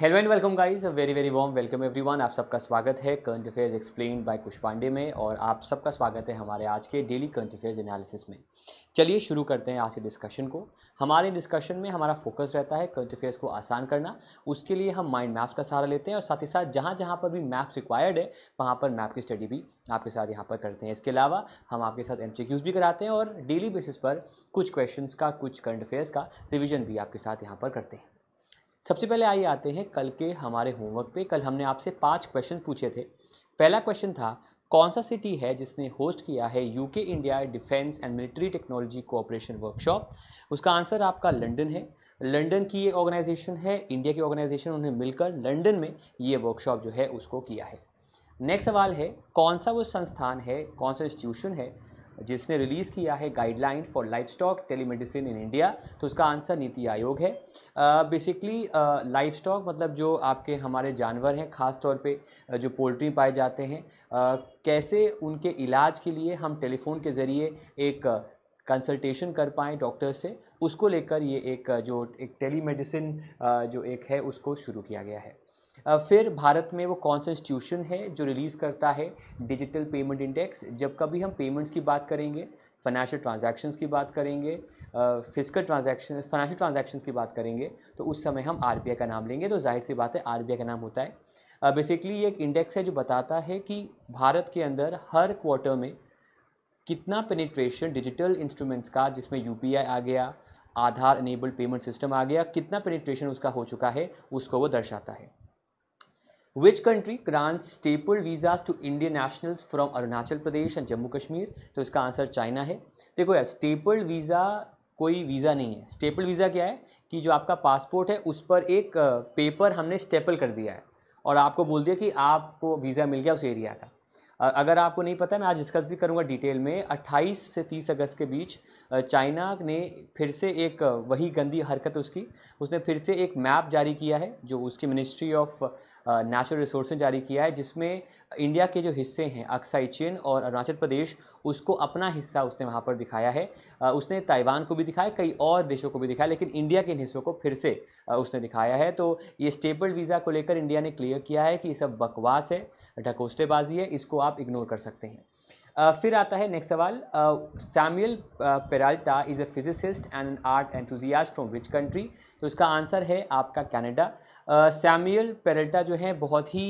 Hello and welcome guys very very warm welcome everyone आप सबका स्वागत है current affairs explain by Kush Pandey में और आप सबका स्वागत है हमारे आज के डेली करंट अफेयर्स एनालिसिस में चलिए शुरू करते हैं आज के डिस्कशन को हमारे डिस्कशन में हमारा फोकस रहता है करंट अफेयर्स को आसान करना उसके लिए हम माइंड मैप्स का सहारा लेते हैं और साथ ही साथ जहाँ जहाँ पर भी मैप्स रिक्वायर्ड है वहाँ पर मैप की स्टडी भी आपके साथ यहाँ पर करते हैं इसके अलावा हम आपके साथ एम भी कराते हैं और डेली बेसिस पर कुछ क्वेश्चन का कुछ करंट अफेयर्स का रिविजन भी आपके साथ यहाँ पर करते हैं सबसे पहले आइए आते हैं कल के हमारे होमवर्क पे कल हमने आपसे पांच क्वेश्चन पूछे थे पहला क्वेश्चन था कौन सा सिटी है जिसने होस्ट किया है UK India defence and military technology cooperation workshop उसका आंसर आपका लंदन है लंदन की ये ऑर्गेनाइजेशन है इंडिया की ऑर्गेनाइजेशन उन्हें मिलकर लंदन में ये वर्कशॉप जो है उसको किया है नेक्स्ट सवाल है कौन सा वो संस्थान है कौन सा इंस्टीट्यूशन है जिसने रिलीज़ किया है guideline for livestock telemedicine in India तो उसका आंसर नीति आयोग है बेसिकली लाइफ स्टॉक मतलब जो आपके हमारे जानवर हैं ख़ास तौर पे जो पोल्ट्री पाए जाते हैं uh, कैसे उनके इलाज के लिए हम टेलीफोन के ज़रिए एक कंसल्टेशन कर पाएँ डॉक्टर से उसको लेकर ये एक जो एक टेलीमेडिसिन जो एक है उसको शुरू किया गया है फिर भारत में वो कौन सा इंस्टीट्यूशन है जो रिलीज़ करता है डिजिटल पेमेंट इंडेक्स जब कभी हम पेमेंट्स की बात करेंगे फाइनेंशियल ट्रांजैक्शंस की बात करेंगे फिजिकल ट्रांजैक्शन फाइनेंशियल ट्रांजैक्शंस की बात करेंगे तो उस समय हम आर का नाम लेंगे तो जाहिर सी बात है आर का नाम होता है बेसिकली ये एक इंडेक्स है जो बताता है कि भारत के अंदर हर क्वार्टर में कितना पेनिट्रेशन डिजिटल इंस्ट्रूमेंट्स का जिसमें यू आ गया आधार इनेबल्ड पेमेंट सिस्टम आ गया कितना पेनिट्रेशन उसका हो चुका है उसको वो दर्शाता है which country grant staple visas to Indian nationals from Arunachal Pradesh and Jammu Kashmir तो इसका आंसर चाइना है देखो यार स्टेपल वीज़ा कोई वीज़ा नहीं है स्टेपल वीज़ा क्या है कि जो आपका पासपोर्ट है उस पर एक पेपर हमने स्टेपल कर दिया है और आपको बोल दिया कि आपको वीज़ा मिल गया उस एरिया का अगर आपको नहीं पता मैं आज डिस्कस भी करूँगा डिटेल में 28 से 30 अगस्त के बीच चाइना ने फिर से एक वही गंदी हरकत उसकी उसने फिर से एक मैप जारी किया है जो उसकी मिनिस्ट्री ऑफ नेचुरल रिसोर्स जारी किया है जिसमें इंडिया के जो हिस्से हैं अक्साई चीन और अरुणाचल प्रदेश उसको अपना हिस्सा उसने वहाँ पर दिखाया है उसने ताइवान को भी दिखाया कई और देशों को भी दिखाया लेकिन इंडिया के इन हिस्सों को फिर से उसने दिखाया है तो ये स्टेबल वीज़ा को लेकर इंडिया ने क्लियर किया है कि ये सब बकवास है ढकोसलेबाजी है इसको आप आप इग्नोर कर सकते हैं फिर आता है नेक्स्ट सवाल Samuel Peralta is a physicist and an art enthusiast from which country तो इसका आंसर है आपका कनाडा सैमुअल पेराल्टा जो है बहुत ही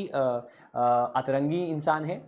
अतरंगी इंसान है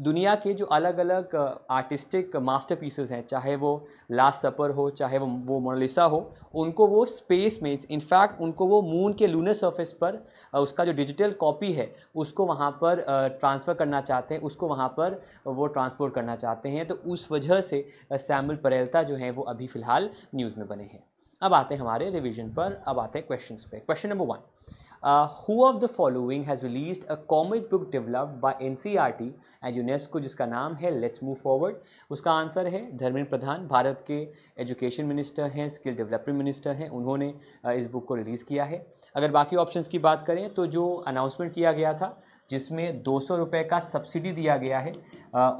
दुनिया के जो अलग अलग आर्टिस्टिक मास्टर पीसेज हैं चाहे वो लास्ट सपर हो चाहे वो वो मोनालिसा हो उनको वो स्पेस में इनफैक्ट उनको वो मून के लूनर सरफेस पर उसका जो डिजिटल कॉपी है उसको वहाँ पर ट्रांसफ़र करना चाहते हैं उसको वहाँ पर वो ट्रांसपोर्ट करना चाहते हैं तो उस वजह से सैमुल परेल्ता जो हैं वो अभी फ़िलहाल न्यूज़ में बने हैं अब आते हैं हमारे रिविज़न पर अब आते हैं क्वेश्चन पर question number one Uh, who of the following has released a comic book developed by NCRT e and UNESCO जिसका नाम है लेट्स मूव फॉरवर्ड उसका आंसर है धर्मेंद्र प्रधान भारत के एजुकेशन मिनिस्टर हैं स्किल डेवलपमेंट मिनिस्टर हैं उन्होंने uh, इस बुक को रिलीज़ किया है अगर बाकी ऑप्शंस की बात करें तो जो अनाउंसमेंट किया गया था जिसमें दो सौ रुपये का सब्सिडी दिया गया है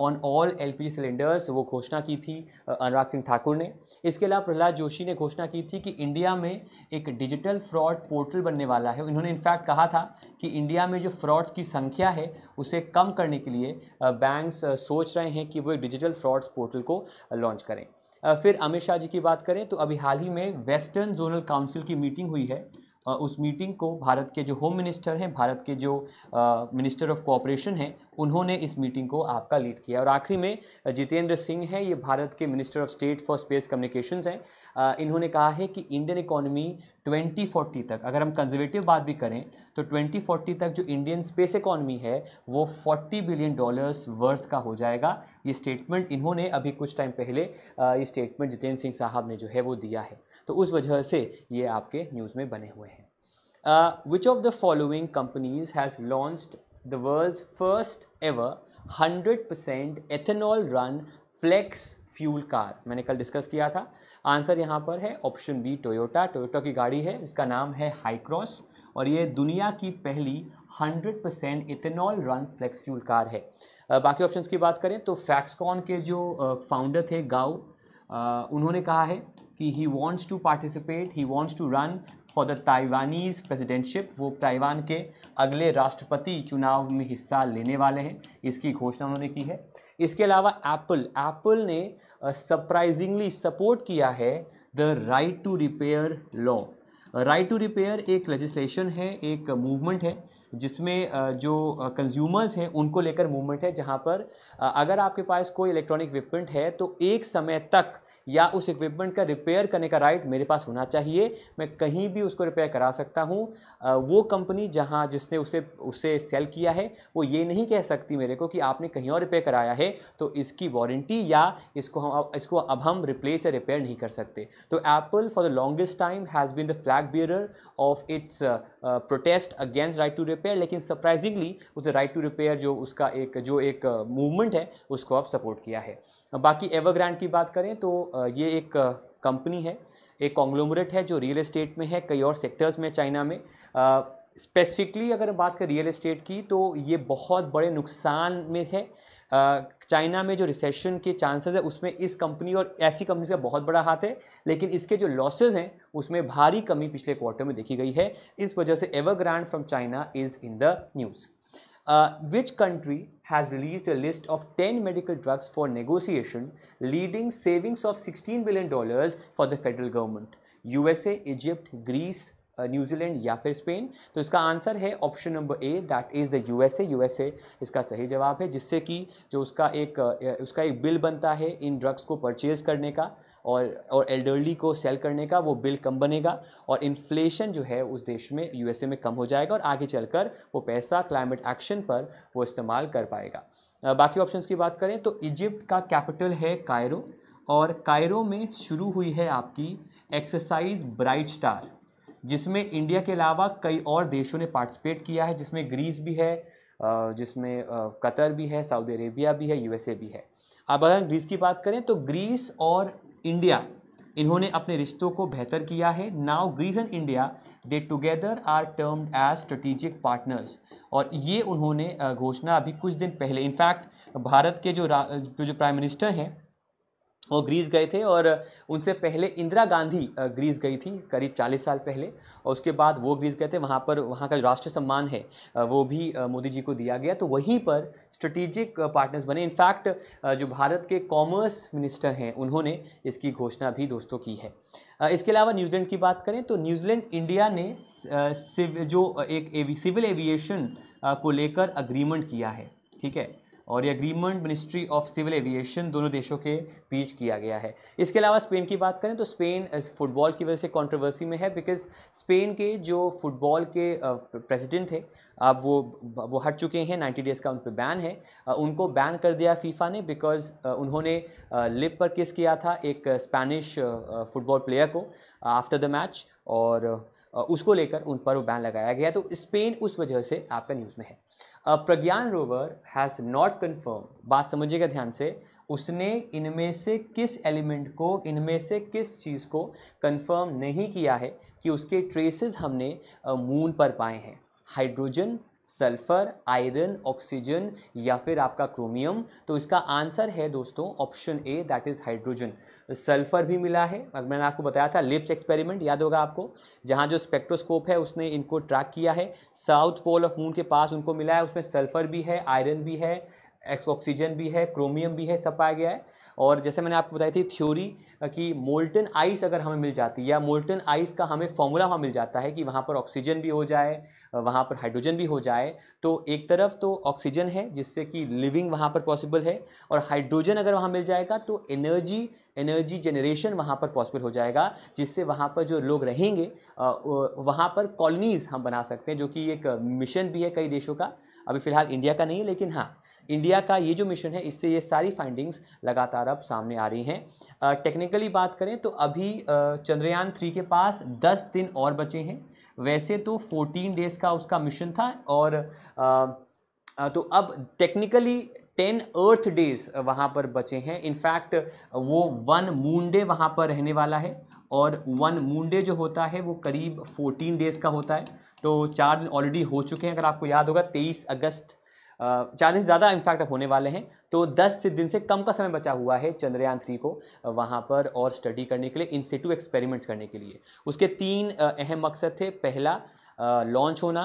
ऑन ऑल एलपीजी सिलेंडर्स वो घोषणा की थी अनुराग सिंह ठाकुर ने इसके अलावा प्रहलाद जोशी ने घोषणा की थी कि इंडिया में एक डिजिटल फ्रॉड पोर्टल बनने वाला है इन्होंने इनफैक्ट कहा था कि इंडिया में जो फ्रॉड की संख्या है उसे कम करने के लिए बैंक्स सोच रहे हैं कि वो एक डिजिटल फ्रॉड्स पोर्टल को लॉन्च करें फिर अमित शाह जी की बात करें तो अभी हाल ही में वेस्टर्न जोनल काउंसिल की मीटिंग हुई है उस मीटिंग को भारत के जो होम मिनिस्टर हैं भारत के जो मिनिस्टर ऑफ कोऑपरेशन हैं उन्होंने इस मीटिंग को आपका लीड किया और आखिरी में जितेंद्र सिंह हैं ये भारत के minister of state for space communication हैं इन्होंने कहा है कि इंडियन इकोनॉमी 2040 तक अगर हम कंजर्वेटिव बात भी करें तो 2040 तक जो इंडियन स्पेस इकोनॉमी है वो 40 बिलियन डॉलर्स वर्थ का हो जाएगा ये स्टेटमेंट इन्होंने अभी कुछ टाइम पहले ये स्टेटमेंट जितेंद्र सिंह साहब ने जो है वो दिया है तो उस वजह से ये आपके न्यूज़ में बने हुए हैं which of the following companies has launched the world's first ever hundred percent ethanol run flex fuel car मैंने कल डिस्कस किया था आंसर यहाँ पर है ऑप्शन बी टोयोटा टोयोटा की गाड़ी है इसका नाम है हाईक्रॉस और ये दुनिया की पहली 100% percent ethanol run flex fuel car है uh, बाकी ऑप्शंस की बात करें तो फैक्सकॉन के जो फाउंडर uh, थे गाओ uh, उन्होंने कहा है कि he wants to participate he wants to run for the Taiwanese presidentship वो ताइवान के अगले राष्ट्रपति चुनाव में हिस्सा लेने वाले हैं इसकी घोषणा उन्होंने की है इसके अलावा एप्पल एप्पल ने सरप्राइजिंगली सपोर्ट किया है the right to repair law right to repair एक लेजिस्लेशन है एक मूवमेंट है जिसमें जो कंज्यूमर्स हैं उनको लेकर मूवमेंट है जहाँ पर अगर आपके पास कोई इलेक्ट्रॉनिक विपमेंट है तो एक समय तक या उस इक्विपमेंट का रिपेयर करने का राइट मेरे पास होना चाहिए मैं कहीं भी उसको रिपेयर करा सकता हूँ वो कंपनी जहाँ जिसने उसे उसे सेल किया है वो ये नहीं कह सकती मेरे को कि आपने कहीं और रिपेयर कराया है तो इसकी वारंटी या इसको हम इसको अब हम रिप्लेस या रिपेयर नहीं कर सकते तो Apple for the longest time has been the flag bearer of its protest against right to repair लेकिन सरप्राइजिंगली उस राइट टू रिपेयर जो उसका एक जो एक मूवमेंट है उसको अब सपोर्ट किया है बाकी एवरग्रांड की बात करें तो ये एक कंपनी है एक कॉन्ग्लोमरेट है जो रियल इस्टेट में है कई और सेक्टर्स में चाइना में स्पेसिफिकली अगर बात करें रियल इस्टेट की तो ये बहुत बड़े नुकसान में है चाइना में जो रिसेशन के चांसेस है उसमें इस कंपनी और ऐसी कंपनी का बहुत बड़ा हाथ है लेकिन इसके जो लॉसेज हैं उसमें भारी कमी पिछले क्वार्टर में देखी गई है इस वजह से Evergrande from China is in the news which country has released a list of 10 medical drugs for negotiation, leading savings of $16 billion for the federal government. USA, Egypt, Greece, New Zealand या फिर Spain तो इसका answer है option number A that is the USA USA इसका सही जवाब है जिससे कि जो उसका एक उसका एक बिल बनता है इन ड्रग्स को परचेज़ करने का और और एल्डरली को सेल करने का वो बिल कम बनेगा और इन्फ्लेशन जो है उस देश में यूएसए में कम हो जाएगा और आगे चलकर वो पैसा क्लाइमेट एक्शन पर वो इस्तेमाल कर पाएगा बाकी ऑप्शंस की बात करें तो इजिप्ट का कैपिटल है कायरो और कायरो में शुरू हुई है आपकी एक्सरसाइज ब्राइट स्टार जिसमें इंडिया के अलावा कई और देशों ने पार्टिसिपेट किया है जिसमें ग्रीस भी है जिसमें कतर भी है सऊदी अरेबिया भी है यूएसए भी है अब अगर ग्रीस की बात करें तो ग्रीस और इंडिया इन्होंने अपने रिश्तों को बेहतर किया है now Greece and India they together are termed as strategic partners और ये उन्होंने घोषणा अभी कुछ दिन पहले इनफैक्ट भारत के जो जो, जो प्राइम मिनिस्टर हैं वो ग्रीस गए थे और उनसे पहले इंदिरा गांधी ग्रीस गई थी करीब 40 साल पहले और उसके बाद वो ग्रीस गए थे वहाँ पर वहाँ का जो राष्ट्रीय सम्मान है वो भी मोदी जी को दिया गया तो वहीं पर स्ट्रेटिजिक पार्टनर्स बने इनफैक्ट जो भारत के कॉमर्स मिनिस्टर हैं उन्होंने इसकी घोषणा भी दोस्तों की है इसके अलावा न्यूजीलैंड की बात करें तो न्यूजीलैंड इंडिया ने जो एक सिविल एविएशन को लेकर अग्रीमेंट किया है ठीक है और ये agreement ministry of civil aviation दोनों देशों के बीच किया गया है इसके अलावा स्पेन की बात करें तो स्पेन फुटबॉल की वजह से कंट्रोवर्सी में है बिकॉज स्पेन के जो फुटबॉल के प्रेसिडेंट थे अब वो वो हट चुके हैं नाइन्टी डेज़ का उन पर बैन है उनको बैन कर दिया फीफा ने बिकॉज उन्होंने लिप पर किस किया था एक स्पेनिश फुटबॉल प्लेयर को आफ्टर द मैच और उसको लेकर उन पर वो बैन लगाया गया तो स्पेन उस वजह से आपका न्यूज़ में है Pragyan rover has not confirm बात समझिएगा ध्यान से उसने इनमें से किस एलिमेंट को इनमें से किस चीज़ को कन्फर्म नहीं किया है कि उसके ट्रेसेस हमने मून पर पाए हैं हाइड्रोजन सल्फर आयरन ऑक्सीजन या फिर आपका क्रोमियम तो इसका आंसर है दोस्तों option A that is hydrogen sulphur भी मिला है मैंने आपको बताया था लिप्स एक्सपेरिमेंट याद होगा आपको जहाँ जो स्पेक्ट्रोस्कोप है उसने इनको ट्रैक किया है साउथ पोल ऑफ मून के पास उनको मिला है उसमें सल्फर भी है आयरन भी है एक्स ऑक्सीजन भी है क्रोमियम भी है सब पाया गया है और जैसे मैंने आपको बताई थी थ्योरी कि मोल्टन आइस अगर हमें मिल जाती है या मोल्टन आइस का हमें फॉर्मूला वहाँ मिल जाता है कि वहाँ पर ऑक्सीजन भी हो जाए वहाँ पर हाइड्रोजन भी हो जाए तो एक तरफ तो ऑक्सीजन है जिससे कि लिविंग वहाँ पर पॉसिबल है और हाइड्रोजन अगर वहाँ मिल जाएगा तो एनर्जी एनर्जी जनरेशन वहाँ पर पॉसिबल हो जाएगा जिससे वहाँ पर जो लोग रहेंगे वहाँ पर कॉलोनीज़ हम बना सकते हैं जो कि एक मिशन भी है कई देशों का अभी फ़िलहाल इंडिया का नहीं है लेकिन हाँ इंडिया का ये जो मिशन है इससे ये सारी फाइंडिंग्स लगातार अब सामने आ रही हैं टेक्निकली बात करें तो अभी चंद्रयान थ्री के पास दस दिन और बचे हैं वैसे तो फोर्टीन डेज़ का उसका मिशन था और आ, तो अब टेक्निकली टेन अर्थ डेज वहाँ पर बचे हैं इनफैक्ट वो वन मून डे वहाँ पर रहने वाला है और वन मून डे जो होता है वो करीब फोर्टीन डेज़ का होता है तो चार दिन ऑलरेडी हो चुके हैं अगर आपको याद होगा तेईस अगस्त चार दिन ज़्यादा इनफैक्ट होने वाले हैं तो दस से दिन से कम का समय बचा हुआ है चंद्रयान थ्री को वहाँ पर और स्टडी करने के लिए इन सिटू एक्सपेरिमेंट्स करने के लिए उसके तीन अहम मकसद थे पहला लॉन्च होना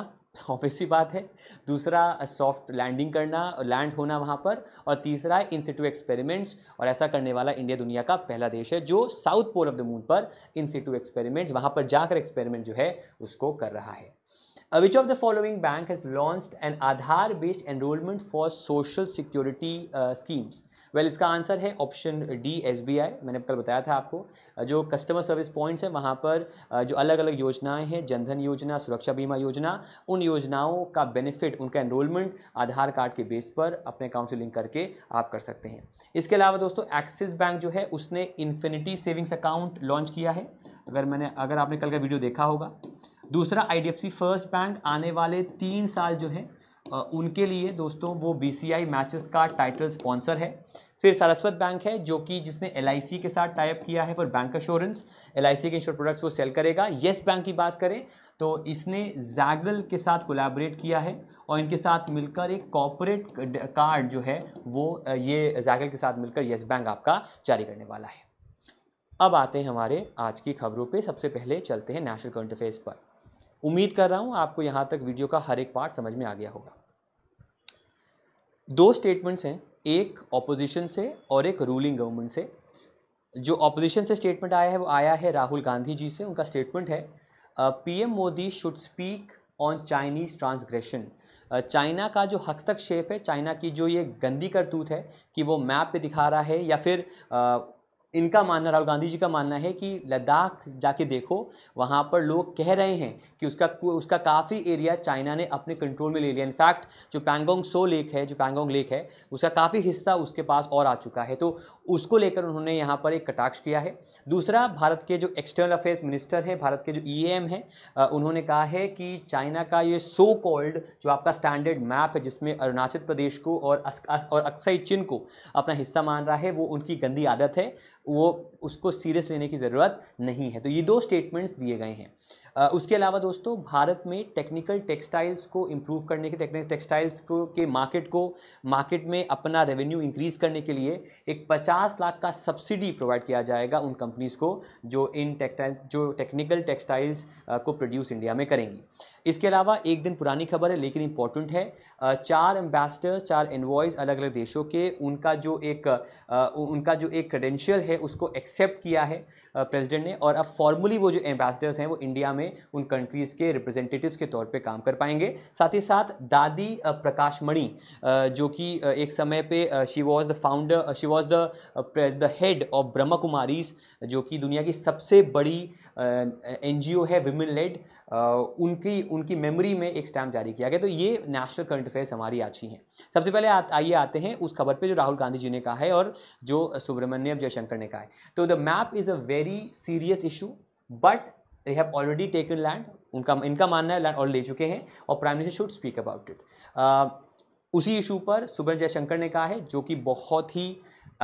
ऑब्वियसली बात है दूसरा सॉफ्ट लैंडिंग करना लैंड होना वहाँ पर और तीसरा इन सिटू एक्सपेरिमेंट्स और ऐसा करने वाला इंडिया दुनिया का पहला देश है जो south pole of the moon पर इन सिटू एक्सपेरिमेंट्स वहाँ पर जाकर एक्सपेरिमेंट जो है उसको कर रहा है which of the following bank has has an Aadhaar based enrolment for social security schemes well इसका आंसर है option D S B I मैंने कल बताया था आपको uh, जो कस्टमर सर्विस पॉइंट्स हैं वहाँ पर uh, जो अलग अलग योजनाएं हैं जनधन योजना सुरक्षा बीमा योजना उन योजनाओं का बेनिफिट उनका एनरोलमेंट आधार कार्ड के बेस पर अपने अकाउंट से लिंक करके आप कर सकते हैं इसके अलावा दोस्तों एक्सिस बैंक जो है उसने इन्फिनिटी सेविंग्स अकाउंट लॉन्च किया है अगर मैंने अगर आपने कल का वीडियो देखा होगा दूसरा आई फर्स्ट बैंक आने वाले तीन साल जो है उनके लिए दोस्तों वो बी सी आई मैचेस का टाइटल स्पॉन्सर है फिर सरस्वत बैंक है जो कि जिसने एल के साथ टाइप किया है फॉर बैंक अश्योरेंस एल के इंश्योर प्रोडक्ट्स वो सेल करेगा येस बैंक की बात करें तो इसने जैगल के साथ कोलैबोरेट किया है और इनके साथ मिलकर एक कॉपोरेट कार्ड जो है वो ये जैगल के साथ मिलकर येस बैंक आपका जारी करने वाला है अब आते हैं हमारे आज की खबरों पर सबसे पहले चलते हैं नेशनल करंट अफेयर्स पर उम्मीद कर रहा हूँ आपको यहाँ तक वीडियो का हर एक पार्ट समझ में आ गया होगा दो स्टेटमेंट्स हैं एक ऑपोजिशन से और एक रूलिंग गवर्नमेंट से जो ऑपोजिशन से स्टेटमेंट आया है वो आया है राहुल गांधी जी से उनका स्टेटमेंट है PM Modi should speak on Chinese transgression China का जो हस्तक्षेप है चाइना की जो ये गंदी करतूत है कि वो मैप पे दिखा रहा है या फिर इनका मानना राहुल गांधी जी का मानना है कि लद्दाख जाके देखो वहाँ पर लोग कह रहे हैं कि उसका उसका काफ़ी एरिया चाइना ने अपने कंट्रोल में ले लिया इनफैक्ट जो पैंगोंग सो लेक है जो पैंगोंग लेक है उसका काफ़ी हिस्सा उसके पास और आ चुका है तो उसको लेकर उन्होंने यहाँ पर एक कटाक्ष किया है दूसरा भारत के जो एक्सटर्नल अफेयर्स मिनिस्टर हैं भारत के जो ई e एम हैं उन्होंने कहा है कि चाइना का ये सो कॉल्ड जो आपका स्टैंडर्ड मैप है जिसमें अरुणाचल प्रदेश को और और चिन को अपना हिस्सा मान रहा है वो उनकी गंदी आदत है वो उसको सीरियस लेने की ज़रूरत नहीं है तो ये दो स्टेटमेंट्स दिए गए हैं उसके अलावा दोस्तों भारत में टेक्निकल टेक्सटाइल्स को इम्प्रूव करने के टेक्निकल टेक्सटाइल्स को के मार्केट को मार्केट में अपना रेवेन्यू इंक्रीज़ करने के लिए एक 50 लाख का सब्सिडी प्रोवाइड किया जाएगा उन कंपनीज़ को जो इन टेक्सटाइल जो टेक्निकल टेक्सटाइल्स को प्रोड्यूस इंडिया में करेंगी इसके अलावा एक दिन पुरानी खबर है लेकिन इंपॉर्टेंट है चार एम्बेसडर्स चार एनवॉयज अलग अलग देशों के उनका जो एक उनका जो एक क्रेडेंशियल है उसको एक्सेप्ट किया है प्रेसिडेंट ने और अब फॉर्मली वो जो एम्बेसडर्स हैं वो इंडिया में में उन कंट्रीज़ के रिप्रेजेंटेटिव्स के तौर पे काम कर पाएंगे साथ ही साथ दादी प्रकाश मणि जो कि एक समय पे she was the founder she was the the head of Brahma Kumaris जो कि दुनिया की सबसे बड़ी एन है विमेन लेड उनकी उनकी मेमोरी में एक स्टैम्प जारी किया गया तो ये नेशनल करंट अफेयर्स हमारी अच्छी हैं सबसे पहले आइए आते हैं उस खबर पे जो राहुल गांधी जी ने कहा है और जो सुब्रमण्यम जयशंकर ने कहा है तो the map is a very serious issue but they have already taken land उनका इनका मानना है लैंड और ले चुके हैं और prime minister should speak about it उसी इशू पर सुब्रत जयशंकर ने कहा है जो कि बहुत ही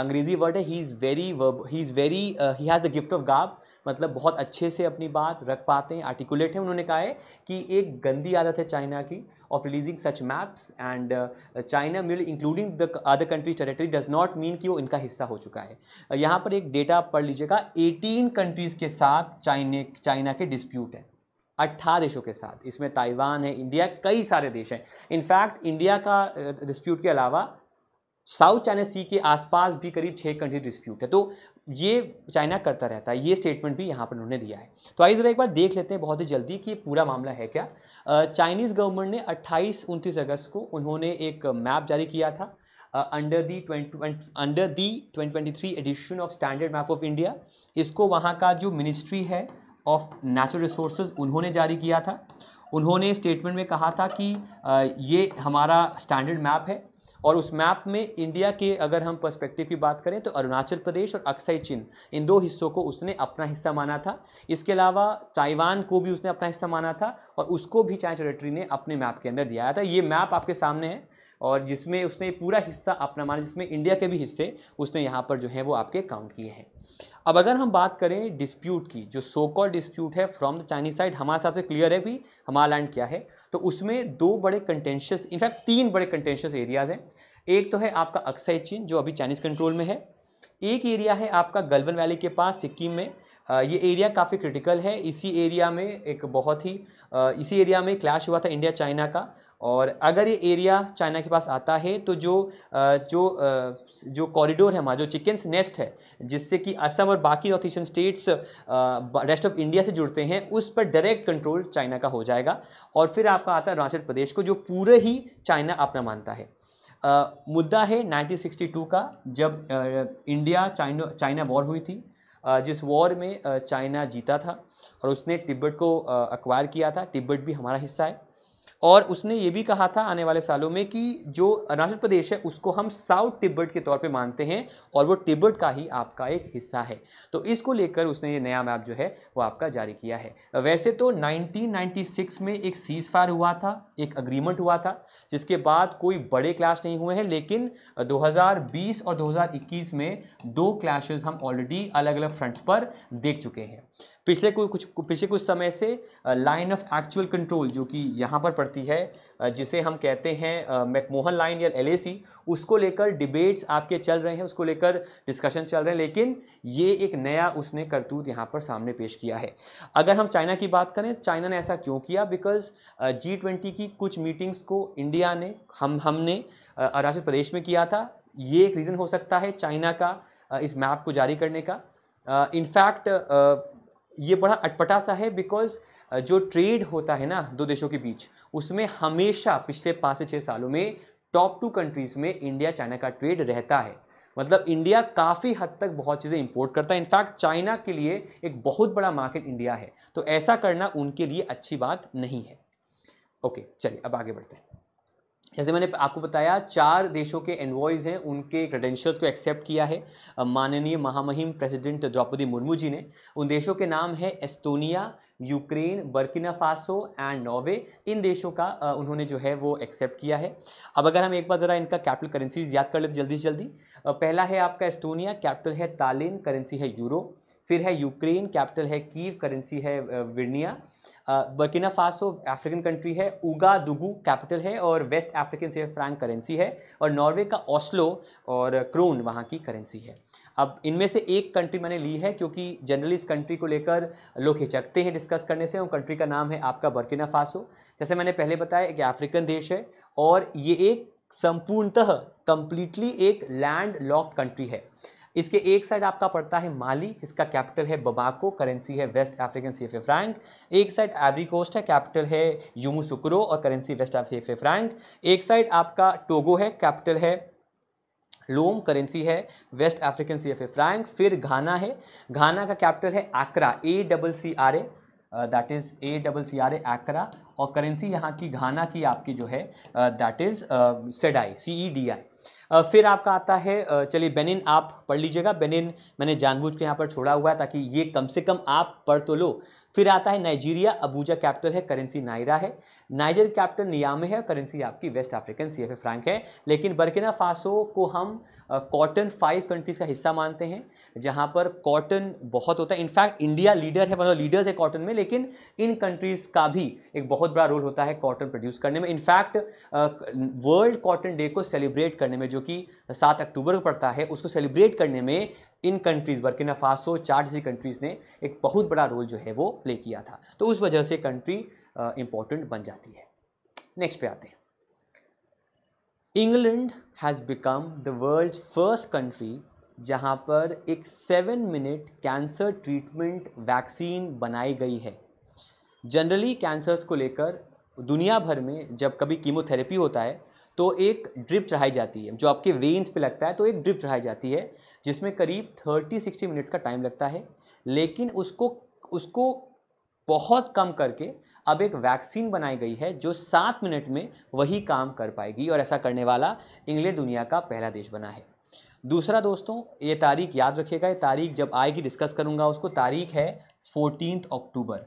अंग्रेजी वर्ड है he is very verb he is very he has the gift of gab मतलब बहुत अच्छे से अपनी बात रख पाते हैं आर्टिकुलेट हैं उन्होंने कहा है कि एक गंदी आदत है चाइना की of releasing such maps and China mill including the other country territory does not mean कि वो इनका हिस्सा हो चुका है यहाँ पर एक डेटा पढ़ लीजिएगा 18 कंट्रीज़ के साथ चाइने चाइना के डिस्प्यूट हैं अट्ठारह देशों के साथ इसमें ताइवान है इंडिया कई सारे देश हैं इनफैक्ट इंडिया का डिस्प्यूट के अलावा साउथ चाइना सी के आसपास भी करीब छः कंट्री डिस्प्यूट है तो ये चाइना करता रहता है ये स्टेटमेंट भी यहाँ पर उन्होंने दिया है तो आइए ज़रा एक बार देख लेते हैं बहुत ही जल्दी कि ये पूरा मामला है क्या चाइनीज़ गवर्नमेंट ने 28 उनतीस अगस्त को उन्होंने एक मैप जारी किया था under the twenty under the twenty twenty three edition of standard map of India इसको वहाँ का जो मिनिस्ट्री है ऑफ नेचुरल रिसोर्स उन्होंने जारी किया था उन्होंने स्टेटमेंट में कहा था कि ये हमारा स्टैंडर्ड मैप है और उस मैप में इंडिया के अगर हम पर्सपेक्टिव की बात करें तो अरुणाचल प्रदेश और अक्सई चीन इन दो हिस्सों को उसने अपना हिस्सा माना था इसके अलावा ताइवान को भी उसने अपना हिस्सा माना था और उसको भी चाइना टेरेटरी ने अपने मैप के अंदर दिया था ये मैप आपके सामने है और जिसमें उसने पूरा हिस्सा अपना माना जिसमें इंडिया के भी हिस्से उसने यहाँ पर जो है वो आपके काउंट किए हैं अब अगर हम बात करें डिस्प्यूट की जो सो कॉल डिस्प्यूट है फ्रॉम द चाइनीज साइड हमारे हिसाब से क्लियर है भी हमारा लैंड क्या है तो उसमें दो बड़े कंटेंशियस इनफैक्ट तीन बड़े कंटेंशियस एरियाज हैं एक तो है आपका अक्साई चीन जो अभी चाइनीज़ कंट्रोल में है एक एरिया है आपका गलवन वैली के पास सिक्किम में ये एरिया काफ़ी क्रिटिकल है इसी एरिया में एक बहुत ही इसी एरिया में क्लैश हुआ था इंडिया चाइना का और अगर ये एरिया चाइना के पास आता है तो जो जो जो कॉरिडोर है हमारा जो चिकन्स नेस्ट है जिससे कि असम और बाकी north eastern states rest of India से जुड़ते हैं उस पर डायरेक्ट कंट्रोल चाइना का हो जाएगा और फिर आपका आता है अरुणाचल प्रदेश को जो पूरे ही चाइना अपना मानता है आ, मुद्दा है 1962 का जब आ, इंडिया चाइना चाइना वॉर हुई थी आ, जिस वॉर में चाइना जीता था और उसने तिब्बत को अक्वायर किया था तिब्बत भी हमारा हिस्सा है और उसने ये भी कहा था आने वाले सालों में कि जो अरुणाचल प्रदेश है उसको हम साउथ तिब्बत के तौर पे मानते हैं और वो तिब्बत का ही आपका एक हिस्सा है तो इसको लेकर उसने ये नया मैप जो है वो आपका जारी किया है वैसे तो 1996 में एक सीज फायर हुआ था एक अग्रीमेंट हुआ था जिसके बाद कोई बड़े क्लैश नहीं हुए हैं लेकिन दो और दो में दो क्लैश हम ऑलरेडी अलग अलग फ्रंट्स पर देख चुके हैं पिछले कुछ कुछ पिछले कुछ समय से लाइन ऑफ एक्चुअल कंट्रोल जो कि यहाँ पर पड़ती है जिसे हम कहते हैं मैकमोहन लाइन या एल उसको लेकर डिबेट्स आपके चल रहे हैं उसको लेकर डिस्कशन चल रहे हैं लेकिन ये एक नया उसने करतूत यहाँ पर सामने पेश किया है अगर हम चाइना की बात करें चाइना ने ऐसा क्यों किया बिकॉज जी ट्वेंटी की कुछ मीटिंग्स को इंडिया ने हम हमने अरुणाचल प्रदेश में किया था ये एक रीज़न हो सकता है चाइना का इस मैप को जारी करने का इनफैक्ट ये बड़ा अटपटा सा है बिकॉज जो ट्रेड होता है ना दो देशों के बीच उसमें हमेशा पिछले पाँच से छः सालों में टॉप टू कंट्रीज़ में इंडिया चाइना का ट्रेड रहता है मतलब इंडिया काफ़ी हद तक बहुत चीज़ें इंपोर्ट करता है इनफैक्ट चाइना के लिए एक बहुत बड़ा मार्केट इंडिया है तो ऐसा करना उनके लिए अच्छी बात नहीं है ओके चलिए अब आगे बढ़ते हैं जैसे मैंने आपको बताया चार देशों के एनवॉयज़ हैं उनके क्रेडेंशियल्स को एक्सेप्ट किया है माननीय महामहिम प्रेसिडेंट द्रौपदी मुर्मू जी ने उन देशों के नाम है Estonia Ukraine Burkina Faso and Norway इन देशों का उन्होंने जो है वो एक्सेप्ट किया है अब अगर हम एक बार ज़रा इनका कैपिटल करेंसीज याद कर लेते जल्दी से जल्दी पहला है आपका एस्टोनिया कैपिटल है तालिन करेंसी है यूरो फिर है यूक्रेन कैपिटल है कीव करेंसी है hryvnia Burkina Faso African country है उगा दुगू कैपिटल है और वेस्ट अफ्रीकन से फ्रैंक करेंसी है और नॉर्वे का ऑस्लो और क्रोन वहाँ की करेंसी है अब इनमें से एक कंट्री मैंने ली है क्योंकि जनरली इस कंट्री को लेकर लोग हिचकते हैं डिस्कस करने से और कंट्री का नाम है आपका बर्किना फासो जैसे मैंने पहले बताया कि अफ्रीकन देश है और ये एक संपूर्णतः कंप्लीटली एक लैंड लॉक कंट्री है इसके एक साइड आपका पड़ता है माली जिसका कैपिटल है बबाको करेंसी है west African C F A franc एक साइड एवरी कोस्ट है कैपिटल है यूमुसुक्रो और currency west C F A franc एक साइड आपका टोगो है कैपिटल है लोम करेंसी है west African C F A franc फिर घाना है घाना का कैपिटल है Accra A double C R A that is A double C R A Accra और करेंसी यहाँ की घाना की आपकी जो है that is cedi C E D I फिर आपका आता है चलिए बेनिन आप पढ़ लीजिएगा बेनिन मैंने जानबूझ के यहाँ पर छोड़ा हुआ है ताकि ये कम से कम आप पढ़ तो लो फिर आता है नाइजीरिया अबूजा कैपिटल है करेंसी नायरा है नाइजर कैपिटल नियामे है करेंसी आपकी West African C F franc है लेकिन बर्किना फासो को हम कॉटन फाइव कंट्रीज़ का हिस्सा मानते हैं जहाँ पर कॉटन बहुत होता है इनफैक्ट इंडिया लीडर है मतलब लीडर्स है कॉटन में लेकिन इन कंट्रीज़ का भी एक बहुत बड़ा रोल होता है कॉटन प्रोड्यूस करने में इनफैक्ट वर्ल्ड कॉटन डे को सेलिब्रेट करने में जो कि सात अक्टूबर को पड़ता है उसको सेलिब्रेट करने में इन कंट्रीज़ बर्किना फासो चार्ट जैसी कंट्रीज़ ने एक बहुत बड़ा रोल जो है वो प्ले किया था तो उस वजह से कंट्री इम्पॉर्टेंट uh, बन जाती है नेक्स्ट पे आते हैं England has become the world first country जहाँ पर एक seven minute cancer treatment vaccine बनाई गई है जनरली कैंसर्स को लेकर दुनिया भर में जब कभी कीमोथेरेपी होता है तो एक ड्रिप चढ़ाई जाती है जो आपके वेन्स पे लगता है तो एक ड्रिप चढ़ाई जाती है जिसमें करीब थर्टी सिक्सटी मिनट्स का टाइम लगता है लेकिन उसको उसको बहुत कम करके अब एक वैक्सीन बनाई गई है जो सात मिनट में वही काम कर पाएगी और ऐसा करने वाला इंग्लैंड दुनिया का पहला देश बना है दूसरा दोस्तों ये तारीख याद रखिएगा ये तारीख जब आएगी डिस्कस करूँगा उसको तारीख है फोर्टीन अक्टूबर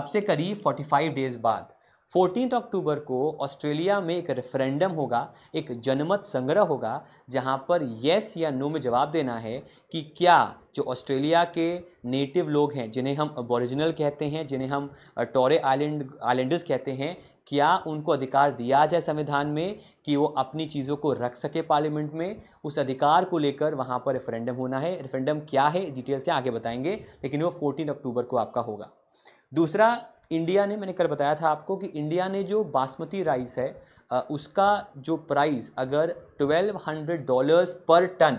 अब से करीब फोर्टी डेज़ बाद फोर्टीन अक्टूबर को ऑस्ट्रेलिया में एक रेफरेंडम होगा एक जनमत संग्रह होगा जहां पर येस या नो में जवाब देना है कि क्या जो ऑस्ट्रेलिया के नेटिव लोग हैं जिन्हें हम अबोरिजिनल कहते हैं जिन्हें हम टोरे आइलैंड आइलैंडर्स कहते हैं क्या उनको अधिकार दिया जाए संविधान में कि वो अपनी चीज़ों को रख सके पार्लियामेंट में उस अधिकार को लेकर वहाँ पर रेफरेंडम होना है रेफरेंडम क्या है डिटेल्स क्या आगे बताएंगे लेकिन वो फोर्टीन अक्टूबर को आपका होगा दूसरा इंडिया ने मैंने कल बताया था आपको कि इंडिया ने जो बासमती राइस है उसका जो प्राइस अगर twelve hundred dollars per ton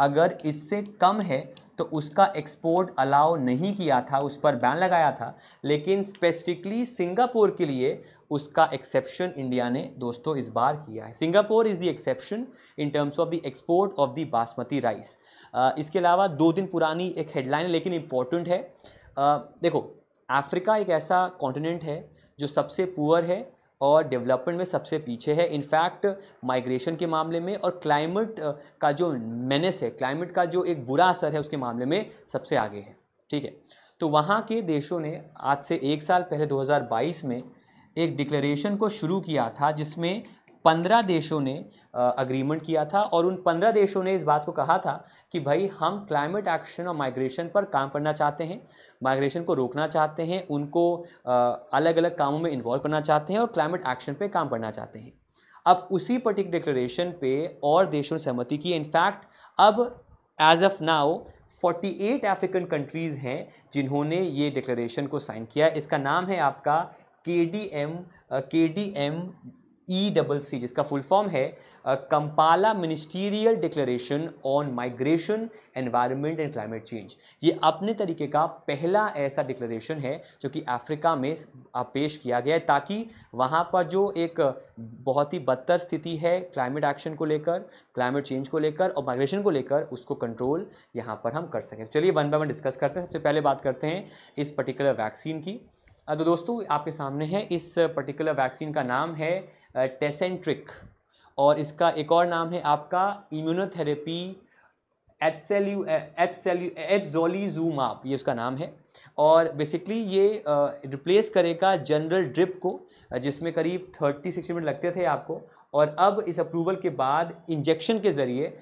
अगर इससे कम है तो उसका एक्सपोर्ट अलाउ नहीं किया था उस पर बैन लगाया था लेकिन स्पेसिफिकली सिंगापुर के लिए उसका एक्सेप्शन इंडिया ने दोस्तों इस बार किया है Singapore is the exception in terms of the export of the basmati rice इसके अलावा दो दिन पुरानी एक हेडलाइन लेकिन इम्पॉर्टेंट है आ, देखो अफ्रीका एक ऐसा कॉन्टिनेंट है जो सबसे पुअर है और डेवलपमेंट में सबसे पीछे है इनफैक्ट माइग्रेशन के मामले में और क्लाइमेट का जो मेनेस है क्लाइमेट का जो एक बुरा असर है उसके मामले में सबसे आगे है ठीक है तो वहाँ के देशों ने आज से एक साल पहले 2022 में एक डिक्लेरेशन को शुरू किया था जिसमें पंद्रह देशों ने अग्रीमेंट किया था और उन पंद्रह देशों ने इस बात को कहा था कि भाई हम क्लाइमेट एक्शन और माइग्रेशन पर काम करना चाहते हैं माइग्रेशन को रोकना चाहते हैं उनको अलग अलग कामों में इन्वॉल्व करना चाहते हैं और क्लाइमेट एक्शन पर काम करना चाहते हैं अब उसी पर्टिक डिक्लेरेशन पे और देशों ने सहमति की इनफैक्ट अब as of now 48 African countries हैं जिन्होंने ये डिक्लेरेशन को साइन किया इसका नाम है आपका K D M K D M E double C जिसका फुल फॉर्म है Kampala ministerial declaration on migration environment and climate change ये अपने तरीके का पहला ऐसा डिक्लेरेशन है जो कि अफ्रीका में पेश किया गया है ताकि वहाँ पर जो एक बहुत ही बदतर स्थिति है क्लाइमेट एक्शन को लेकर क्लाइमेट चेंज को लेकर और माइग्रेशन को लेकर उसको कंट्रोल यहाँ पर हम कर सकें चलिए वन बाय वन डिस्कस करते हैं सबसे पहले बात करते हैं इस पर्टिकुलर वैक्सीन की तो दोस्तों आपके सामने है इस पर्टिकुलर वैक्सीन का नाम है टेसेंट्रिक और इसका एक और नाम है आपका immunotherapy H cell U H cell U H ये उसका नाम है और बेसिकली ये रिप्लेस करेगा जनरल ड्रिप को जिसमें करीब थर्टी सिक्सटी मिनट लगते थे आपको और अब इस अप्रूवल के बाद इंजेक्शन के ज़रिए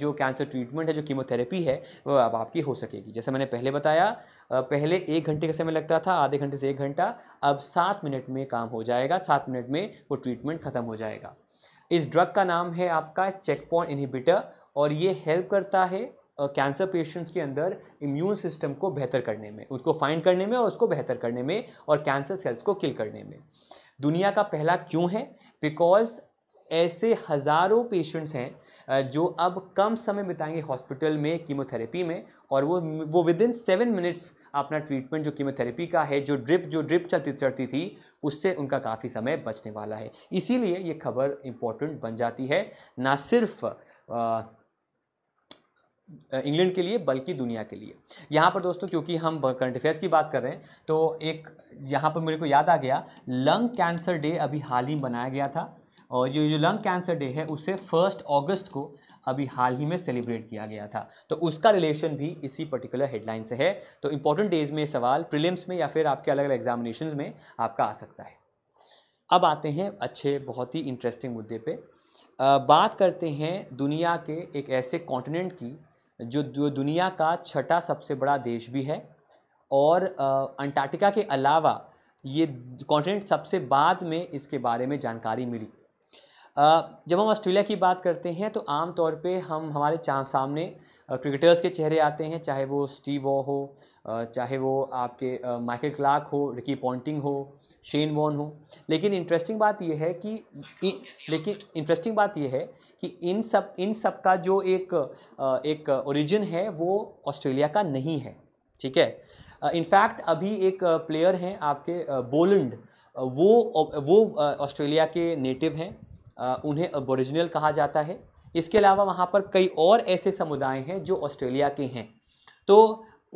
जो कैंसर ट्रीटमेंट है जो कीमोथेरेपी है वो अब आपकी हो सकेगी जैसे मैंने पहले बताया पहले एक घंटे का समय लगता था आधे घंटे से एक घंटा अब सात मिनट में काम हो जाएगा सात मिनट में वो ट्रीटमेंट ख़त्म हो जाएगा इस ड्रग का नाम है आपका चेक पॉइंट इनहिबिटर और ये हेल्प करता है कैंसर पेशेंट्स के अंदर इम्यून सिस्टम को बेहतर करने में उसको फाइंड करने में और उसको बेहतर करने में और कैंसर सेल्स को किल करने में दुनिया का पहला क्यों है बिकॉज ऐसे हज़ारों पेशेंट्स हैं जो अब कम समय बिताएंगे हॉस्पिटल में कीमोथेरेपी में और वो वो विद इन सेवन मिनट्स अपना ट्रीटमेंट जो कीमोथेरेपी का है जो ड्रिप जो ड्रिप चलती चढ़ती थी उससे उनका काफ़ी समय बचने वाला है इसीलिए ये खबर इम्पोर्टेंट बन जाती है ना सिर्फ आ, इंग्लैंड के लिए बल्कि दुनिया के लिए यहाँ पर दोस्तों क्योंकि हम करंट अफेयर्स की बात कर रहे हैं तो एक यहाँ पर मेरे को याद आ गया लंग कैंसर डे अभी हाल ही मनाया गया था और जो जो लंग कैंसर डे है उसे फर्स्ट अगस्त को अभी हाल ही में सेलिब्रेट किया गया था तो उसका रिलेशन भी इसी पर्टिकुलर हेडलाइन से है तो इंपॉर्टेंट डेज में सवाल प्रिलिम्स में या फिर आपके अलग अलग एग्जामिनेशन में आपका आ सकता है अब आते हैं अच्छे बहुत ही इंटरेस्टिंग मुद्दे पर बात करते हैं दुनिया के एक ऐसे कॉन्टिनेंट की जो, जो दुनिया का छठा सबसे बड़ा देश भी है और अंटार्कटिका के अलावा ये कॉन्टिनेंट सबसे बाद में इसके बारे में जानकारी मिली जब हम ऑस्ट्रेलिया की बात करते हैं तो आम तौर पे हम हमारे सामने क्रिकेटर्स के चेहरे आते हैं चाहे वो स्टीव वॉ हो चाहे वो आपके माइकल क्लार्क हो रिकी पॉन्टिंग हो शेन वॉन हो लेकिन इंटरेस्टिंग बात यह है कि लेकिन इंटरेस्टिंग बात यह है कि इन सब इन सब का जो एक एक ओरिजिन है वो ऑस्ट्रेलिया का नहीं है ठीक है इनफैक्ट अभी एक प्लेयर हैं आपके बोलंड वो वो ऑस्ट्रेलिया के नेटिव हैं उन्हें ओरिजिनल कहा जाता है इसके अलावा वहाँ पर कई और ऐसे समुदाय हैं जो ऑस्ट्रेलिया के हैं तो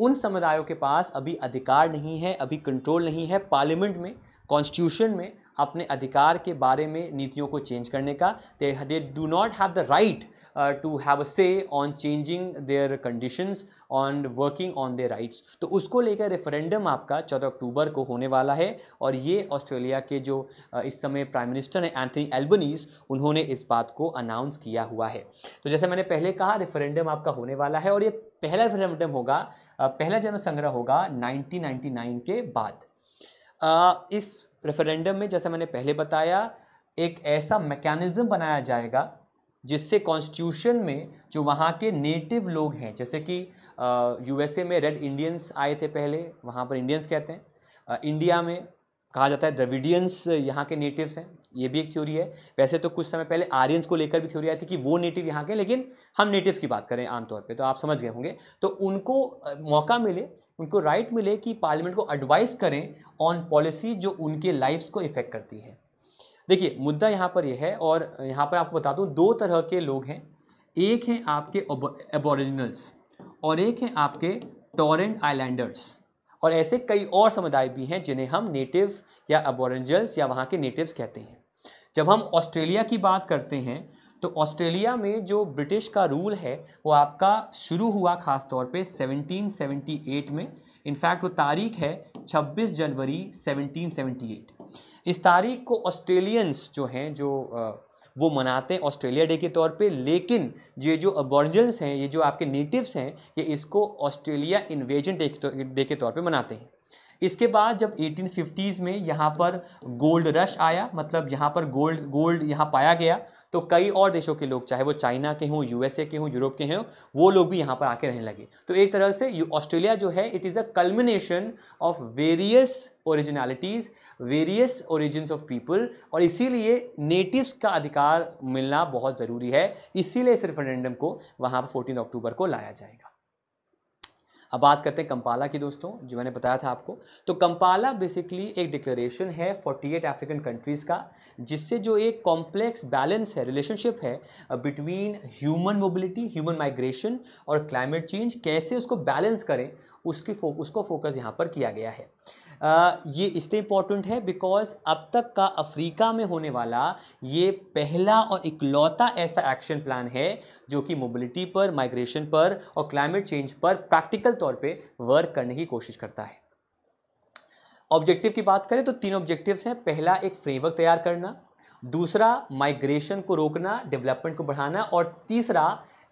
उन समुदायों के पास अभी अधिकार नहीं है अभी कंट्रोल नहीं है पार्लियामेंट में कॉन्स्टिट्यूशन में अपने अधिकार के बारे में नीतियों को चेंज करने का they they do not have the right to uh, have have a say on changing their conditions on working on their तो उसको लेकर रेफरेंडम आपका चौदह अक्टूबर को होने वाला है और ये ऑस्ट्रेलिया के जो uh, इस समय प्राइम मिनिस्टर हैं एंथनी एल्बनीस उन्होंने इस बात को अनाउंस किया हुआ है तो जैसे मैंने पहले कहा रेफरेंडम आपका होने वाला है और ये पहला रेफरेंडम होगा uh, पहला जनसंग्रह होगा 1999 के बाद इस रेफरेंडम में जैसे मैंने पहले बताया एक ऐसा मैकेनिज़्म बनाया जाएगा जिससे कॉन्स्टिट्यूशन में जो वहाँ के नेटिव लोग हैं जैसे कि यूएसए में रेड इंडियंस आए थे पहले वहाँ पर इंडियंस कहते हैं आ, इंडिया में कहा जाता है द्रविडियंस यहाँ के नेटिव्स हैं ये भी एक थ्योरी है वैसे तो कुछ समय पहले आर्यंस को लेकर भी थ्योरी आई थी कि वो नेटिव यहाँ के लेकिन हम नेटिव्स की बात करें आमतौर पर तो आप समझ गए होंगे तो उनको मौका मिले उनको राइट मिले कि पार्लियामेंट को एडवाइस करें ऑन पॉलिसी जो उनके लाइफ्स को इफेक्ट करती है देखिए मुद्दा यहाँ पर यह है और यहाँ पर आपको बता दूँ दो तरह के लोग हैं एक हैं आपके एबोरिजिनल्स और एक हैं आपके टॉरेंट आइलैंडर्स और ऐसे कई और समुदाय भी हैं जिन्हें हम नेटिव या अबोरेंजल्स या वहाँ के नेटिव्स कहते हैं जब हम ऑस्ट्रेलिया की बात करते हैं तो ऑस्ट्रेलिया में जो ब्रिटिश का रूल है वो आपका शुरू हुआ ख़ास तौर पे 1778 में इनफैक्ट वो तारीख है 26 जनवरी 1778 इस तारीख को ऑस्ट्रेलियंस जो हैं जो वो मनाते हैं ऑस्ट्रेलिया डे के तौर पे लेकिन ये जो अबॉर्जल्स हैं ये जो आपके नेटिव्स हैं ये इसको ऑस्ट्रेलिया इन्वेजन डे के तो, डे के तौर पे मनाते हैं इसके बाद जब 1850s में यहाँ पर गोल्ड रश आया मतलब यहाँ पर गोल्ड गोल्ड यहाँ पाया गया तो कई और देशों के लोग चाहे वो चाइना के हों यूएसए के हों यूरोप के हों वो लोग भी यहाँ पर आके रहने लगे तो एक तरह से ऑस्ट्रेलिया जो है it is a culmination of various originalities various origin of people और इसीलिए नेटिव्स का अधिकार मिलना बहुत ज़रूरी है इसीलिए इस रेफरेंडम को वहाँ पर फोर्टीन अक्टूबर को लाया जाएगा अब बात करते हैं कंपाला की दोस्तों जो मैंने बताया था आपको तो कंपाला बेसिकली एक डिक्लेरेशन है 48 अफ्रीकन कंट्रीज़ का जिससे जो एक कॉम्प्लेक्स बैलेंस है रिलेशनशिप है between human mobility human migration और क्लाइमेट चेंज कैसे उसको बैलेंस करें उसकी फो, उसको फोकस यहाँ पर किया गया है ये इसलिए इम्पॉर्टेंट है बिकॉज अब तक का अफ्रीका में होने वाला ये पहला और इकलौता ऐसा एक्शन प्लान है जो कि मोबिलिटी पर माइग्रेशन पर और क्लाइमेट चेंज पर प्रैक्टिकल तौर पे वर्क करने की कोशिश करता है ऑब्जेक्टिव की बात करें तो तीन ऑब्जेक्टिव्स हैं पहला एक फ्रेमवर्क तैयार करना दूसरा माइग्रेशन को रोकना डेवलपमेंट को बढ़ाना और तीसरा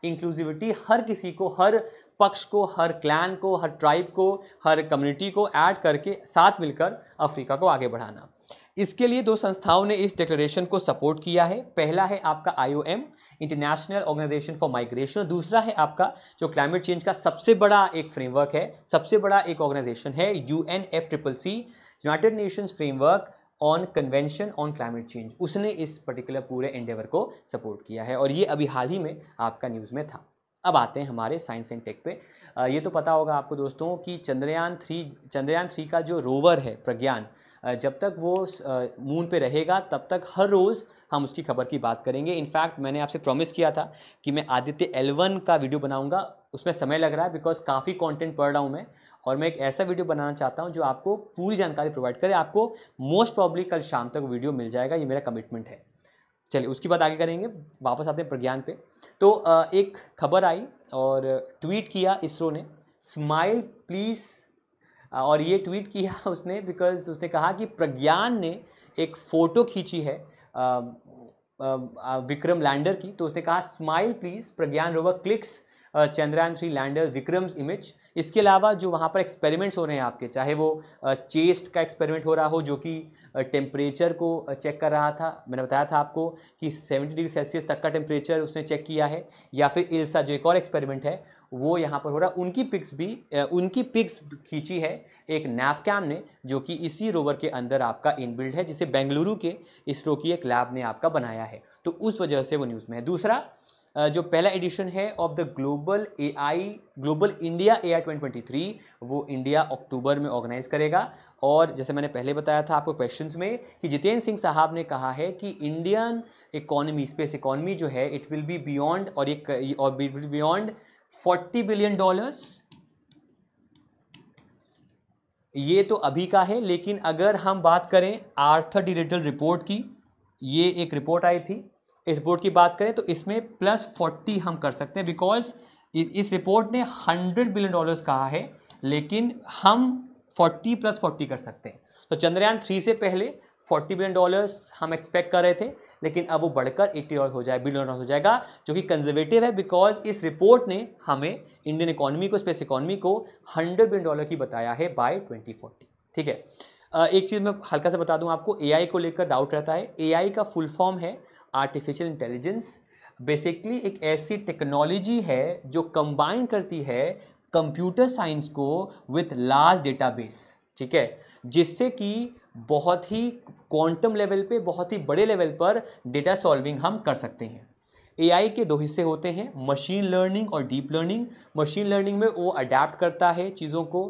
इंक्लूसिविटी हर किसी को हर पक्ष को हर क्लैन को हर ट्राइब को हर कम्युनिटी को ऐड करके साथ मिलकर अफ्रीका को आगे बढ़ाना इसके लिए दो संस्थाओं ने इस डिक्लेरेशन को सपोर्ट किया है पहला है आपका I international organisation for migration दूसरा है आपका जो क्लाइमेट चेंज का सबसे बड़ा एक फ्रेमवर्क है सबसे बड़ा एक ऑर्गेनाइजेशन है U N F triple C United Nations framework on convention on climate change उसने इस पर्टिकुलर पूरे एंडेवर को सपोर्ट किया है और ये अभी हाल ही में आपका न्यूज़ में था अब आते हैं हमारे साइंस एंड टेक पे आ, ये तो पता होगा आपको दोस्तों कि चंद्रयान थ्री चंद्रयान थ्री का जो रोवर है प्रज्ञान जब तक वो मून पे रहेगा तब तक हर रोज़ हम उसकी खबर की बात करेंगे इनफैक्ट मैंने आपसे प्रॉमिस किया था कि मैं आदित्य एलवन का वीडियो बनाऊंगा उसमें समय लग रहा है बिकॉज काफ़ी कंटेंट पढ़ रहा हूँ मैं और मैं एक ऐसा वीडियो बनाना चाहता हूँ जो आपको पूरी जानकारी प्रोवाइड करे आपको मोस्ट प्रॉब्ली कल शाम तक वीडियो मिल जाएगा ये मेरा कमिटमेंट है चलिए उसकी बात आगे करेंगे वापस आते हैं प्रज्ञान पे तो एक खबर आई और ट्वीट किया इसरो ने स्माइल प्लीज़ और ये ट्वीट किया उसने बिकॉज उसने कहा कि प्रज्ञान ने एक फ़ोटो खींची है विक्रम लैंडर की तो उसने कहा smile please Pragyan rover clicks Chandrayaan three lander Vikram's image इसके अलावा जो वहाँ पर एक्सपेरिमेंट्स हो रहे हैं आपके चाहे वो चेस्ट का एक्सपेरिमेंट हो रहा हो जो कि टेम्परेचर को चेक कर रहा था मैंने बताया था आपको कि 70 डिग्री सेल्सियस तक का टेम्परेचर उसने चेक किया है या फिर इल्सा जो एक और एक्सपेरिमेंट है वो यहाँ पर हो रहा उनकी पिक्स भी उनकी पिक्स खींची है एक कैम ने जो कि इसी रोवर के अंदर आपका इनबिल्ड है जिसे बेंगलुरु के इसरो की एक लैब ने आपका बनाया है तो उस वजह से वो न्यूज़ में है दूसरा जो पहला एडिशन है of the global AI global India A I twenty वो इंडिया अक्टूबर में ऑर्गेनाइज करेगा और जैसे मैंने पहले बताया था आपको क्वेश्चंस में कि जितेंद्र सिंह साहब ने कहा है कि इंडियन इकोनॉमी स्पेस इकोनॉमी जो है इट विल बी बियॉन्ड और एक और बियॉन्ड फोर्टी बिलियन डॉलर्स ये तो अभी का है लेकिन अगर हम बात करें आर्थर डिजिटल रिपोर्ट की ये एक रिपोर्ट आई थी इस बोर्ड की बात करें तो इसमें प्लस फोर्टी हम कर सकते हैं बिकॉज इस रिपोर्ट ने हंड्रेड बिलियन डॉलर्स कहा है लेकिन हम फोर्टी प्लस फोर्टी कर सकते हैं तो चंद्रयान थ्री से पहले फोर्टी बिलियन डॉलर्स हम एक्सपेक्ट कर रहे थे लेकिन अब वो बढ़कर एट्टी डॉलर हो जाए बिलियन डॉलर हो जाएगा जो कि कंजर्वेटिव है बिकॉज इस रिपोर्ट ने हमें इंडियन इकोनॉमी को स्पेस इकोनॉमी को हंड्रेड बिलियन डॉलर की बताया है बाय ट्वेंटी फोर्टी ठीक है एक चीज़ मैं हल्का से बता दूं आपको एआई को लेकर डाउट रहता है एआई का फुल फॉर्म है आर्टिफिशियल इंटेलिजेंस बेसिकली एक ऐसी टेक्नोलॉजी है जो कंबाइन करती है कंप्यूटर साइंस को विथ लार्ज डेटाबेस ठीक है जिससे कि बहुत ही क्वांटम लेवल पे बहुत ही बड़े लेवल पर डेटा सॉल्विंग हम कर सकते हैं एआई के दो हिस्से होते हैं मशीन लर्निंग और डीप लर्निंग मशीन लर्निंग में वो अडेप्ट करता है चीज़ों को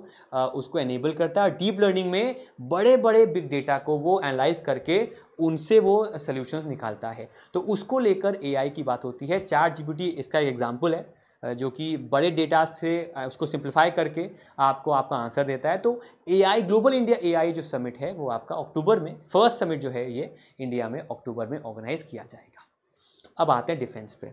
उसको एनेबल करता है डीप लर्निंग में बड़े बड़े बिग डेटा को वो एनालाइज करके उनसे वो सोल्यूशंस निकालता है तो उसको लेकर एआई की बात होती है चार जी इसका एक एग्जाम्पल है जो कि बड़े डेटा से उसको सिंप्लीफाई करके आपको आपका आंसर देता है तो एआई ग्लोबल इंडिया एआई जो समिट है वो आपका अक्टूबर में फर्स्ट समिट जो है ये इंडिया में अक्टूबर में ऑर्गेनाइज किया जाएगा अब आते हैं डिफेंस पे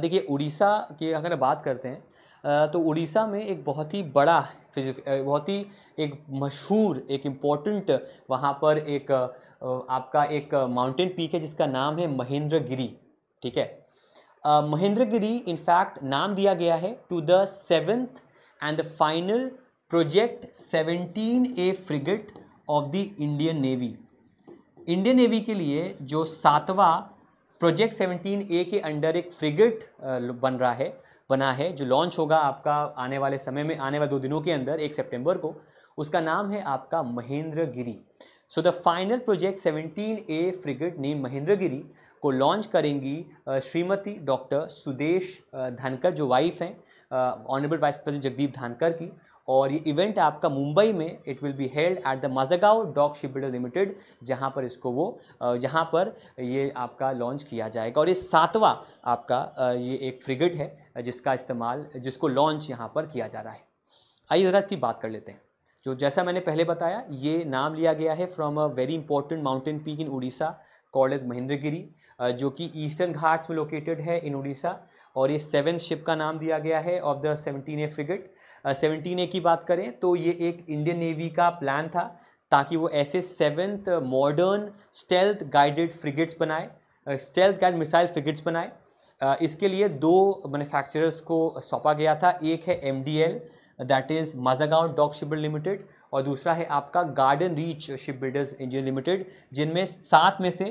देखिए उड़ीसा की अगर बात करते हैं तो उड़ीसा में एक बहुत ही बड़ा बहुत ही एक मशहूर एक इम्पॉर्टेंट वहाँ पर एक आपका एक माउंटेन पीक है जिसका नाम है महेंद्र गिरी ठीक है महेंद्र गिरी इनफैक्ट नाम दिया गया है to the seventh and the final project seventeen A frigate of the Indian navy Indian navy के लिए जो सातवां प्रोजेक्ट 17 ए के अंडर एक फ्रिगेट बन रहा है बना है जो लॉन्च होगा आपका आने वाले समय में आने वाले दो दिनों के अंदर एक सितंबर को उसका नाम है आपका Mahendra Giri so the final project 17 A frigate name Mahendra Giri को लॉन्च करेंगी श्रीमती डॉक्टर सुदेश धानकर जो वाइफ हैं honourable vice president Jagdeep Dhankhar की और ये इवेंट आपका मुंबई में it will be held at the Mazagon dock shipbuilder limited जहाँ पर इसको वो जहाँ पर ये आपका लॉन्च किया जाएगा और ये सातवां आपका ये एक फ्रिगेट है जिसका इस्तेमाल जिसको लॉन्च यहाँ पर किया जा रहा है आइए ज़रा इसकी बात कर लेते हैं जो जैसा मैंने पहले बताया ये नाम लिया गया है from a very important mountain peak in Orissa called as Mahendragiri जो कि ईस्टर्न घाट्स में लोकेटेड है इन उड़ीसा और ये सेवन शिप का नाम दिया गया है of the seventeen A frigate seventeen A की बात करें तो ये एक इंडियन नेवी का प्लान था ताकि वो ऐसे seventh modern stealth guided frigates बनाए स्टेल्थ गाइड मिसाइल फ्रिगेट्स बनाए इसके लिए दो मैन्युफैक्चरर्स को सौंपा गया था एक है M D L that is Mazagon dock ship limited और दूसरा है आपका garden reach ship builders engineer limited जिनमें सात में से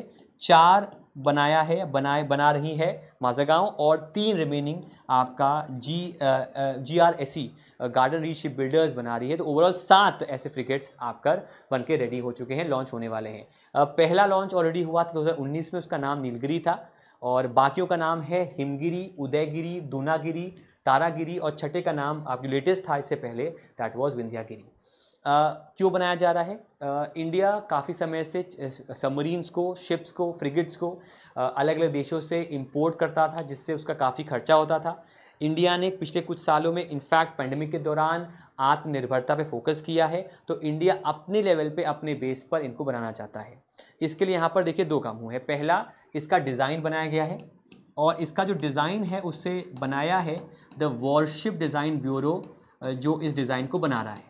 चार बनाया है बनाए बना रही है माजागांव और तीन रिमेनिंग आपका G G R S C garden reach ship builders बना रही है तो ओवरऑल सात ऐसे फ्रिगेट्स आपका बन के रेडी हो चुके हैं लॉन्च होने वाले हैं पहला लॉन्च ऑलरेडी हुआ था 2019 में उसका नाम नीलगिरी था और बाकियों का नाम है हिमगिरी उदयगिरी दूनागिरी तारागिरी और छठे का नाम आपकी लेटेस्ट था इससे पहले दैट वॉज विंध्यागिरी क्यों बनाया जा रहा है आ, इंडिया काफ़ी समय से सबमरीन्स को शिप्स को फ्रिगेट्स को अलग अलग देशों से इंपोर्ट करता था जिससे उसका काफ़ी खर्चा होता था इंडिया ने पिछले कुछ सालों में इनफैक्ट पैंडमिक के दौरान आत्मनिर्भरता पे फोकस किया है तो इंडिया अपने लेवल पे अपने बेस पर इनको बनाना चाहता है इसके लिए यहाँ पर देखिए दो काम हुए हैं पहला इसका डिज़ाइन बनाया गया है और इसका जो डिज़ाइन है उससे बनाया है द वॉरशिप डिज़ाइन ब्यूरो जो इस डिज़ाइन को बना रहा है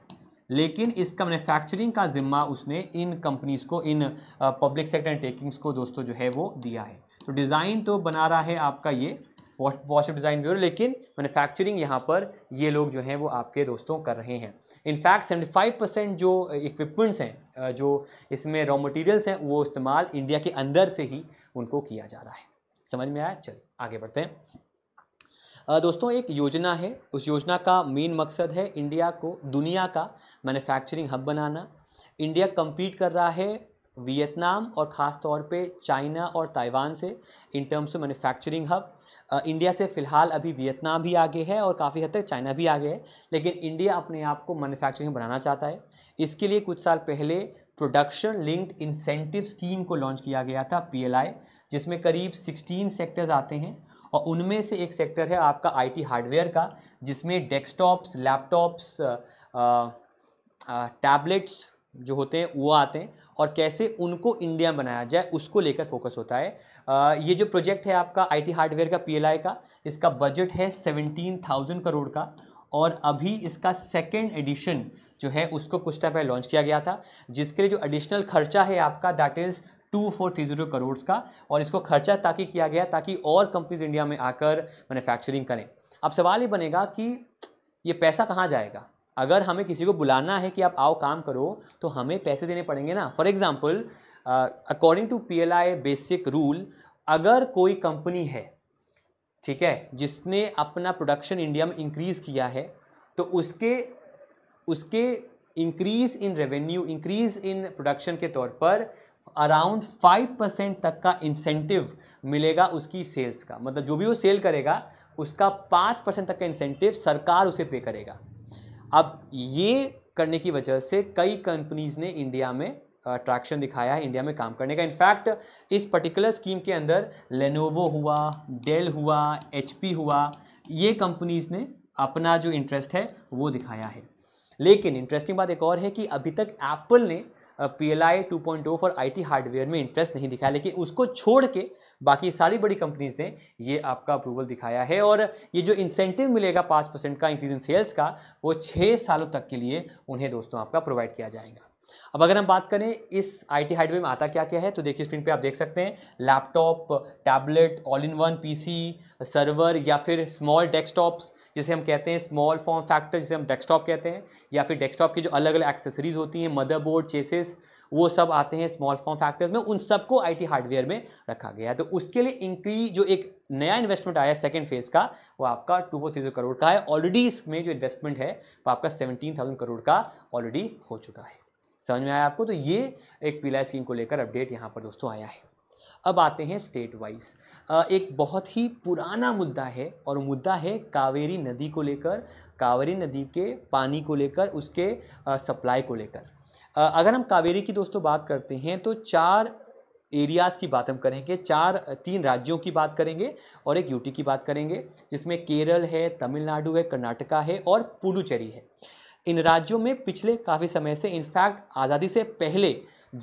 लेकिन इसका मैन्युफैक्चरिंग का ज़िम्मा उसने इन कंपनीज़ को in public sector undertakings को दोस्तों जो है वो दिया है तो डिज़ाइन तो बना रहा है आपका ये वॉशअप डिज़ाइन ब्यूरो लेकिन मैन्युफैक्चरिंग यहाँ पर ये लोग जो हैं वो आपके दोस्तों कर रहे हैं इनफैक्ट सेवेंटी फाइव परसेंट जो इक्विपमेंट्स हैं जो इसमें रॉ मटेरियल्स हैं वो इस्तेमाल इंडिया के अंदर से ही उनको किया जा रहा है समझ में आया चलिए आगे बढ़ते हैं दोस्तों एक योजना है उस योजना का मेन मकसद है इंडिया को दुनिया का मैन्युफैक्चरिंग हब बनाना इंडिया कम्पीट कर रहा है वियतनाम और ख़ास तौर पे चाइना और ताइवान से in terms of manufacturing hub India से फ़िलहाल अभी वियतनाम भी आगे है और काफ़ी हद तक चाइना भी आगे है लेकिन इंडिया अपने आप को मैन्युफैक्चरिंग बनाना चाहता है इसके लिए कुछ साल पहले प्रोडक्शन लिंक्ड इंसेंटिव स्कीम को लॉन्च किया गया था पी जिसमें करीब सिक्सटीन सेक्टर्स आते हैं और उनमें से एक सेक्टर है आपका आईटी हार्डवेयर का जिसमें डेस्कटॉप्स लैपटॉप्स टैबलेट्स जो होते हैं वो आते हैं और कैसे उनको इंडिया बनाया जाए उसको लेकर फोकस होता है आ, ये जो प्रोजेक्ट है आपका आईटी हार्डवेयर का पी का इसका बजट है सेवनटीन थाउजेंड करोड़ का और अभी इसका सेकेंड एडिशन जो है उसको कुछ टाइम पहले लॉन्च किया गया था जिसके लिए जो एडिशनल खर्चा है आपका that is two four three zero crore का और इसको खर्चा ताकि किया गया ताकि और कंपनीज इंडिया में आकर मैन्युफैक्चरिंग करें अब सवाल ये बनेगा कि ये पैसा कहाँ जाएगा अगर हमें किसी को बुलाना है कि आप आओ काम करो तो हमें पैसे देने पड़ेंगे ना for example according to P L I basic rule अगर कोई कंपनी है ठीक है जिसने अपना प्रोडक्शन इंडिया में इंक्रीज़ किया है तो उसके उसके increase in revenue increase in production के तौर पर अराउंड फाइव परसेंट तक का इंसेंटिव मिलेगा उसकी सेल्स का मतलब जो भी वो सेल करेगा उसका पाँच परसेंट तक का इंसेंटिव सरकार उसे पे करेगा अब ये करने की वजह से कई कंपनीज़ ने इंडिया में अट्रैक्शन दिखाया है इंडिया में काम करने का इनफैक्ट इस पर्टिकुलर स्कीम के अंदर लेनोवो हुआ डेल हुआ एच हुआ ये कंपनीज़ ने अपना जो इंटरेस्ट है वो दिखाया है लेकिन इंटरेस्टिंग बात एक और है कि अभी तक एप्पल ने P L I two point O for I T hardware में इंटरेस्ट नहीं दिखाया लेकिन उसको छोड़ के बाकी सारी बड़ी कंपनीज ने ये आपका अप्रूवल दिखाया है और ये जो इंसेंटिव मिलेगा पाँच परसेंट का इंक्रीज इन सेल्स का वो छः सालों तक के लिए उन्हें दोस्तों आपका प्रोवाइड किया जाएगा अब अगर हम बात करें इस आई टी हार्डवेयर में आता क्या क्या है तो देखिए स्क्रीन पे आप देख सकते हैं laptop tablet all in one PC server या फिर स्मॉल डेस्कटॉप्स जिसे हम कहते हैं स्मॉल फॉर्म फैक्टर जिसे हम डेस्कटॉप कहते हैं या फिर डेस्कटॉप की जो अलग अलग एक्सेसरीज होती हैं मदरबोर्ड चेसेस वो सब आते हैं स्मॉल फॉर्म फैक्टर्स में उन सबको टी हार्डवेयर में रखा गया है तो उसके लिए इंक्री जो एक नया इन्वेस्टमेंट आया है सेकेंड फेज का वो आपका टू फोर थ्री करोड़ का है ऑलरेडी इसमें जो इन्वेस्टमेंट है वो आपका सेवनटीन थाउजेंड करोड़ का ऑलरेडी हो चुका है समझ में आया आपको तो ये एक पीला स्कीम को लेकर अपडेट यहाँ पर दोस्तों आया है अब आते हैं स्टेट वाइज एक बहुत ही पुराना मुद्दा है और मुद्दा है कावेरी नदी को लेकर कावेरी नदी के पानी को लेकर उसके सप्लाई को लेकर अगर हम कावेरी की दोस्तों बात करते हैं तो चार एरियाज़ की बात हम करेंगे चार तीन राज्यों की बात करेंगे और एक यूटी की बात करेंगे जिसमें केरल है तमिलनाडु है कर्नाटका है और पुडुचेरी है इन राज्यों में पिछले काफ़ी समय से इनफैक्ट आज़ादी से पहले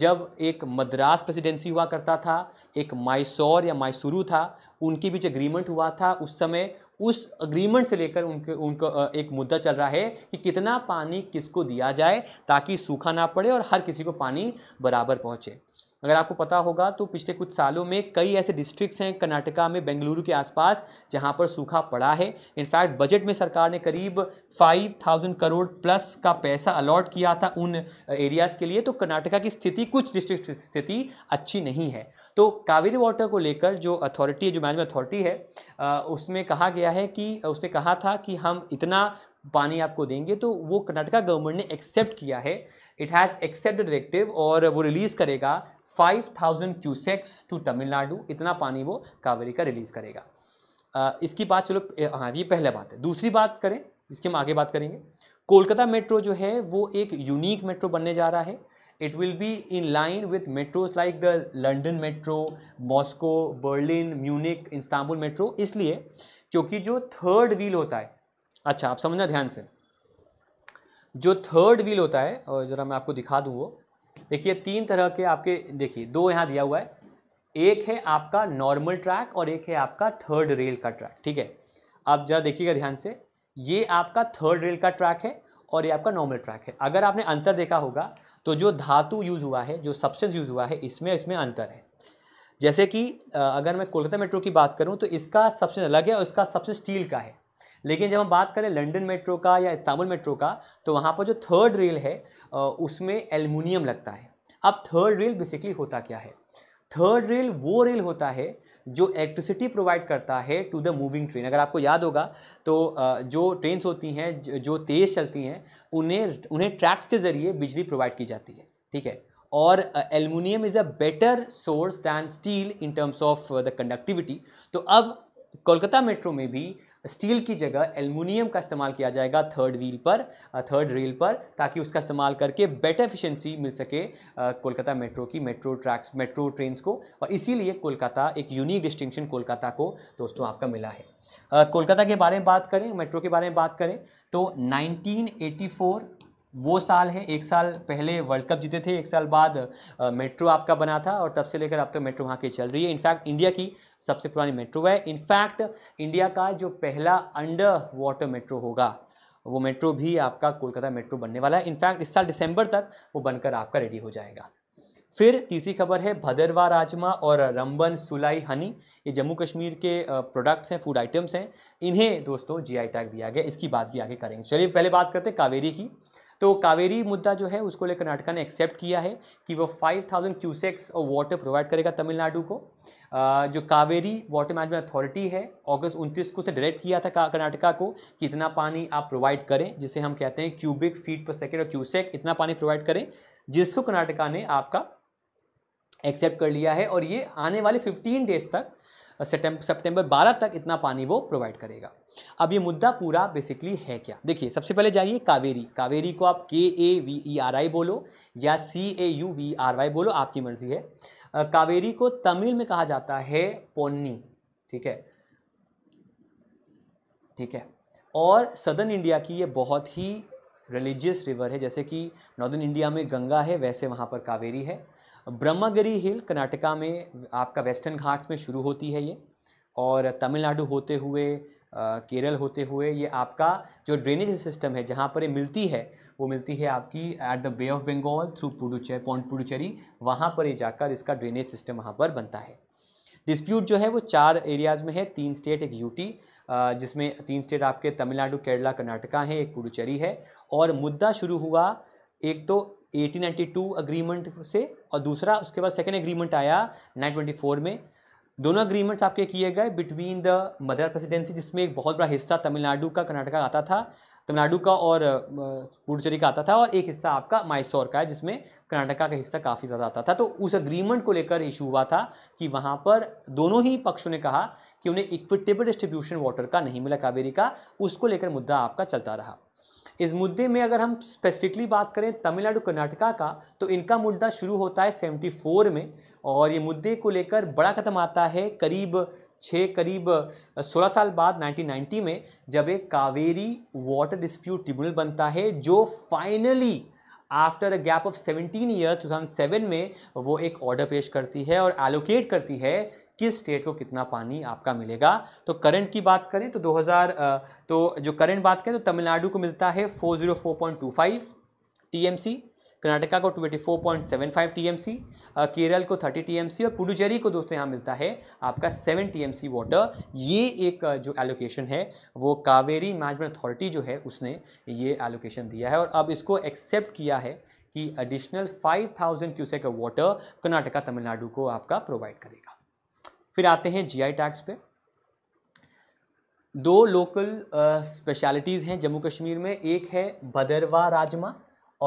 जब एक मद्रास प्रेसिडेंसी हुआ करता था एक माइसौर या मायसुरु था उनके बीच अग्रीमेंट हुआ था उस समय उस अग्रीमेंट से लेकर उनके उनको एक मुद्दा चल रहा है कि कितना पानी किसको दिया जाए ताकि सूखा ना पड़े और हर किसी को पानी बराबर पहुँचे अगर आपको पता होगा तो पिछले कुछ सालों में कई ऐसे डिस्ट्रिक्ट्स हैं कर्नाटका में बेंगलुरु के आसपास जहां पर सूखा पड़ा है इनफैक्ट बजट में सरकार ने करीब 5000 करोड़ प्लस का पैसा अलॉट किया था उन एरियाज़ के लिए तो कर्नाटका की स्थिति कुछ डिस्ट्रिक्ट स्थिति अच्छी नहीं है तो कावेरी वाटर को लेकर जो अथॉरिटी है जो मैनेजमेंट अथॉरिटी है उसमें कहा गया है कि उसने कहा था कि हम इतना पानी आपको देंगे तो वो कर्नाटका गवर्नमेंट ने एक्सेप्ट किया है इट हैज़ एक्सेप्ट डायरेक्टिव और वो रिलीज़ करेगा 5000 क्यूसेक्स टू तमिलनाडु इतना पानी वो कावेरी का रिलीज़ करेगा आ, इसकी बात चलो हाँ ये पहला बात है दूसरी बात करें इसकी हम आगे बात करेंगे कोलकाता मेट्रो जो है वो एक यूनिक मेट्रो बनने जा रहा है it will be in line with metros like the London metro Moscow Berlin Munich Istanbul metro इसलिए क्योंकि जो थर्ड व्हील होता है अच्छा आप समझना ध्यान से जो थर्ड व्हील होता है और ज़रा मैं आपको दिखा दूँ वो देखिए तीन तरह के आपके देखिए दो यहाँ दिया हुआ है एक है आपका नॉर्मल ट्रैक और एक है आपका थर्ड रेल का ट्रैक ठीक है आप जरा देखिएगा ध्यान से ये आपका थर्ड रेल का ट्रैक है और ये आपका नॉर्मल ट्रैक है अगर आपने अंतर देखा होगा तो जो धातु यूज़ हुआ है जो सब्सटेंस यूज़ हुआ है इसमें इसमें अंतर है जैसे कि अगर मैं कोलकाता मेट्रो की बात करूं तो इसका सबसे अलग है और इसका सबसे स्टील का है लेकिन जब हम बात करें लंदन मेट्रो का या इस्तांबुल मेट्रो का तो वहाँ पर जो थर्ड रेल है उसमें एलमिनियम लगता है अब थर्ड रेल बेसिकली होता क्या है थर्ड रेल वो रेल होता है जो इलेक्ट्रिसिटी प्रोवाइड करता है टू द मूविंग ट्रेन अगर आपको याद होगा तो जो ट्रेन्स होती हैं जो तेज़ चलती हैं उन्हें उन्हें ट्रैक्स के ज़रिए बिजली प्रोवाइड की जाती है ठीक है और aluminium is a better source than steel in terms of the conductivity तो अब कोलकाता मेट्रो में भी स्टील की जगह एलमिनियम का इस्तेमाल किया जाएगा थर्ड व्हील पर थर्ड रेल पर ताकि उसका इस्तेमाल करके बेटर एफिशिएंसी मिल सके कोलकाता मेट्रो की मेट्रो ट्रैक्स मेट्रो ट्रेन को और इसीलिए कोलकाता एक यूनिक डिस्टिंक्शन कोलकाता को दोस्तों आपका मिला है कोलकाता के बारे में बात करें मेट्रो के बारे में बात करें तो नाइनटीन वो साल है एक साल पहले वर्ल्ड कप जीते थे एक साल बाद मेट्रो आपका बना था और तब से लेकर अब तक तो मेट्रो वहाँ की चल रही है इनफैक्ट इंडिया की सबसे पुरानी मेट्रो है इनफैक्ट इंडिया का जो पहला अंडर वाटर मेट्रो होगा वो मेट्रो भी आपका कोलकाता मेट्रो बनने वाला है इनफैक्ट इस साल दिसंबर तक वो बनकर आपका रेडी हो जाएगा फिर तीसरी खबर है भदरवा राजमा और रंबन सुलाई हनी ये जम्मू कश्मीर के प्रोडक्ट्स हैं फूड आइटम्स हैं इन्हें दोस्तों जीआई टैग दिया गया इसकी बात भी आगे करेंगे चलिए पहले बात करते हैं कावेरी की तो कावेरी मुद्दा जो है उसको लेकर कर्नाटका ने एक्सेप्ट किया है कि वो 5000 थाउजेंड क्यूसेक्स और वाटर प्रोवाइड करेगा तमिलनाडु को जो कावेरी वाटर मैनेजमेंट अथॉरिटी है अगस्त उनतीस को उसने डायरेक्ट किया था कर्नाटका को कि इतना पानी आप प्रोवाइड करें जिसे हम कहते हैं क्यूबिक फीट पर सेकेंड और क्यूसेक इतना पानी प्रोवाइड करें जिसको कर्नाटका ने आपका एक्सेप्ट कर लिया है और ये आने वाले 15 डेज तक सितंबर बारह तक इतना पानी वो प्रोवाइड करेगा अब ये मुद्दा पूरा बेसिकली है क्या देखिए सबसे पहले जाइए कावेरी कावेरी को आप के A V E R I बोलो या C A U V R Y बोलो आपकी मर्जी है कावेरी को तमिल में कहा जाता है पोन्नी ठीक है ठीक है और सदर्न इंडिया की ये बहुत ही रिलीजियस रिवर है जैसे कि नॉर्दर्न इंडिया में गंगा है वैसे वहाँ पर कावेरी है ब्रह्मागिरी हिल कर्नाटका में आपका वेस्टर्न घाट्स में शुरू होती है ये और तमिलनाडु होते हुए केरल होते हुए ये आपका जो ड्रेनेज सिस्टम है जहाँ पर ये मिलती है वो मिलती है आपकी at the bay of Bengal through Puducherry पॉन्ट पुडुचेरी वहाँ पर ये जाकर इसका ड्रेनेज सिस्टम वहाँ पर बनता है डिस्प्यूट जो है वो चार एरियाज़ में है तीन स्टेट एक यूटी जिसमें तीन स्टेट आपके तमिलनाडु केरला कर्नाटका हैं एक पुडुचेरी है और मुद्दा शुरू हुआ एक तो 1892 अग्रीमेंट से और दूसरा उसके बाद सेकेंड एग्रीमेंट आया 1924 में दोनों अग्रीमेंट्स आपके किए गए बिटवीन द मद्रास प्रेसिडेंसी जिसमें एक बहुत बड़ा हिस्सा तमिलनाडु का कर्नाटक का आता था तमिलनाडु का और पुडुचेरी का आता था और एक हिस्सा आपका माइसौर का है जिसमें कर्नाटका का हिस्सा काफ़ी ज़्यादा आता था तो उस अग्रीमेंट को लेकर इशू हुआ था कि वहाँ पर दोनों ही पक्षों ने कहा कि उन्हें इक्विटेबल डिस्ट्रीब्यूशन वाटर का नहीं मिला कावेरी का उसको लेकर मुद्दा आपका चलता रहा इस मुद्दे में अगर हम स्पेसिफिकली बात करें तमिलनाडु कर्नाटका का तो इनका मुद्दा शुरू होता है 74 में और ये मुद्दे को लेकर बड़ा कदम आता है करीब छः करीब 16 साल बाद 1990 में जब एक कावेरी वाटर डिस्प्यूट ट्रिब्यूनल बनता है जो finally after a gap of 17 years 2007 में वो एक ऑर्डर पेश करती है और एलोकेट करती है किस स्टेट को कितना पानी आपका मिलेगा तो करंट की बात करें तो 2000 तो जो करंट बात करें तो तमिलनाडु को मिलता है 404.25 टीएमसी कर्नाटका को 24.75 टीएमसी केरल को 30 टीएमसी और पुडुचेरी को दोस्तों यहाँ मिलता है आपका 7 टीएमसी वाटर ये एक जो एलोकेशन है वो कावेरी मैनेजमेंट अथॉरिटी जो है उसने ये एलोकेशन दिया है और अब इसको एक्सेप्ट किया है कि additional 5000 thousand cusec water Karnataka Tamil Nadu को आपका प्रोवाइड करेगा फिर आते हैं जीआई टैक्स पे दो लोकल स्पेशलिटीज़ हैं जम्मू कश्मीर में एक है भदरवा राजमा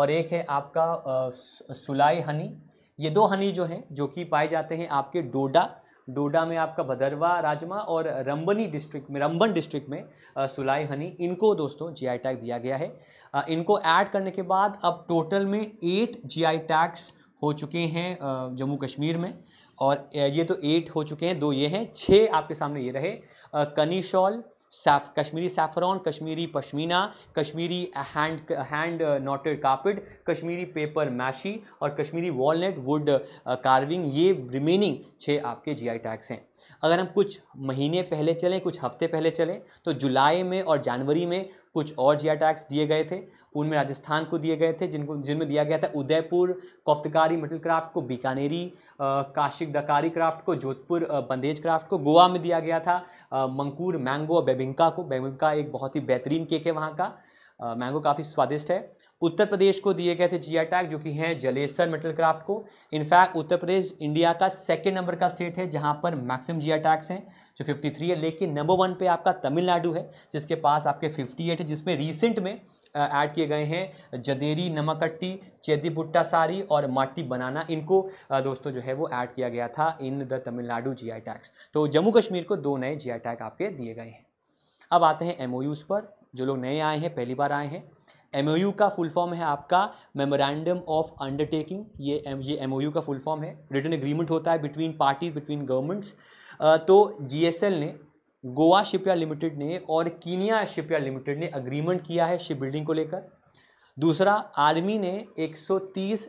और एक है आपका आ, सुलाई हनी ये दो हनी जो हैं जो कि पाए जाते हैं आपके डोडा डोडा में आपका भदरवा राजमा और रंबनी डिस्ट्रिक्ट में रंबन डिस्ट्रिक्ट में आ, सुलाई हनी इनको दोस्तों जीआई टैग दिया गया है आ, इनको ऐड करने के बाद अब टोटल में एट जीआई टैग्स हो चुके हैं जम्मू कश्मीर में और ये तो एट हो चुके हैं दो ये हैं छः आपके सामने ये रहे कनी शॉल सैफ Kashmiri saffron Kashmiri pashmina Kashmiri hand hand knotted carpet Kashmiri paper mache और कश्मीरी वॉलनट वुड कार्विंग ये रिमेनिंग छः आपके जीआई टैग्स हैं अगर हम कुछ महीने पहले चलें कुछ हफ्ते पहले चलें तो जुलाई में और जनवरी में कुछ और जिया टैक्स दिए गए थे उनमें राजस्थान को दिए गए थे जिनको जिनमें दिया गया था उदयपुर कोफ्तकारी मेटल क्राफ्ट को बीकानेरी काशिक दकारी क्राफ्ट को जोधपुर बंदेज क्राफ्ट को गोवा में दिया गया था आ, मंकूर मैंगो और बेबिंका को बेबिंका एक बहुत ही बेहतरीन केक है वहाँ का मैंगो काफ़ी स्वादिष्ट है उत्तर प्रदेश को दिए गए थे जी टैग जो कि है जलेसर मेटल क्राफ्ट को इनफैक्ट उत्तर प्रदेश इंडिया का सेकेंड नंबर का स्टेट है जहाँ पर मैक्सिम जी टैग्स हैं जो 53 है लेकिन नंबर वन पे आपका तमिलनाडु है जिसके पास आपके 58 है जिसमें रिसेंट में ऐड किए गए हैं जदेरी नमकट्टी बुट्टा सारी और माटी बनाना इनको दोस्तों जो है वो ऐड किया गया था in the Tamil Nadu G tags तो जम्मू कश्मीर को दो नए जी टैग आपके दिए गए हैं अब आते हैं एम पर जो लोग नए आए हैं पहली बार आए हैं एम का फुल फॉर्म है आपका मेमोरेंडम ऑफ अंडरटेकिंग ये ये एम का फुल फॉर्म है रिटर्न एग्रीमेंट होता है बिटवीन पार्टीज बिटवीन गवर्नमेंट्स तो जी ने गोवा शिपयार्ड लिमिटेड ने और कीनिया शिपयार्ड लिमिटेड ने अग्रीमेंट किया है शिप बिल्डिंग को लेकर दूसरा आर्मी ने 130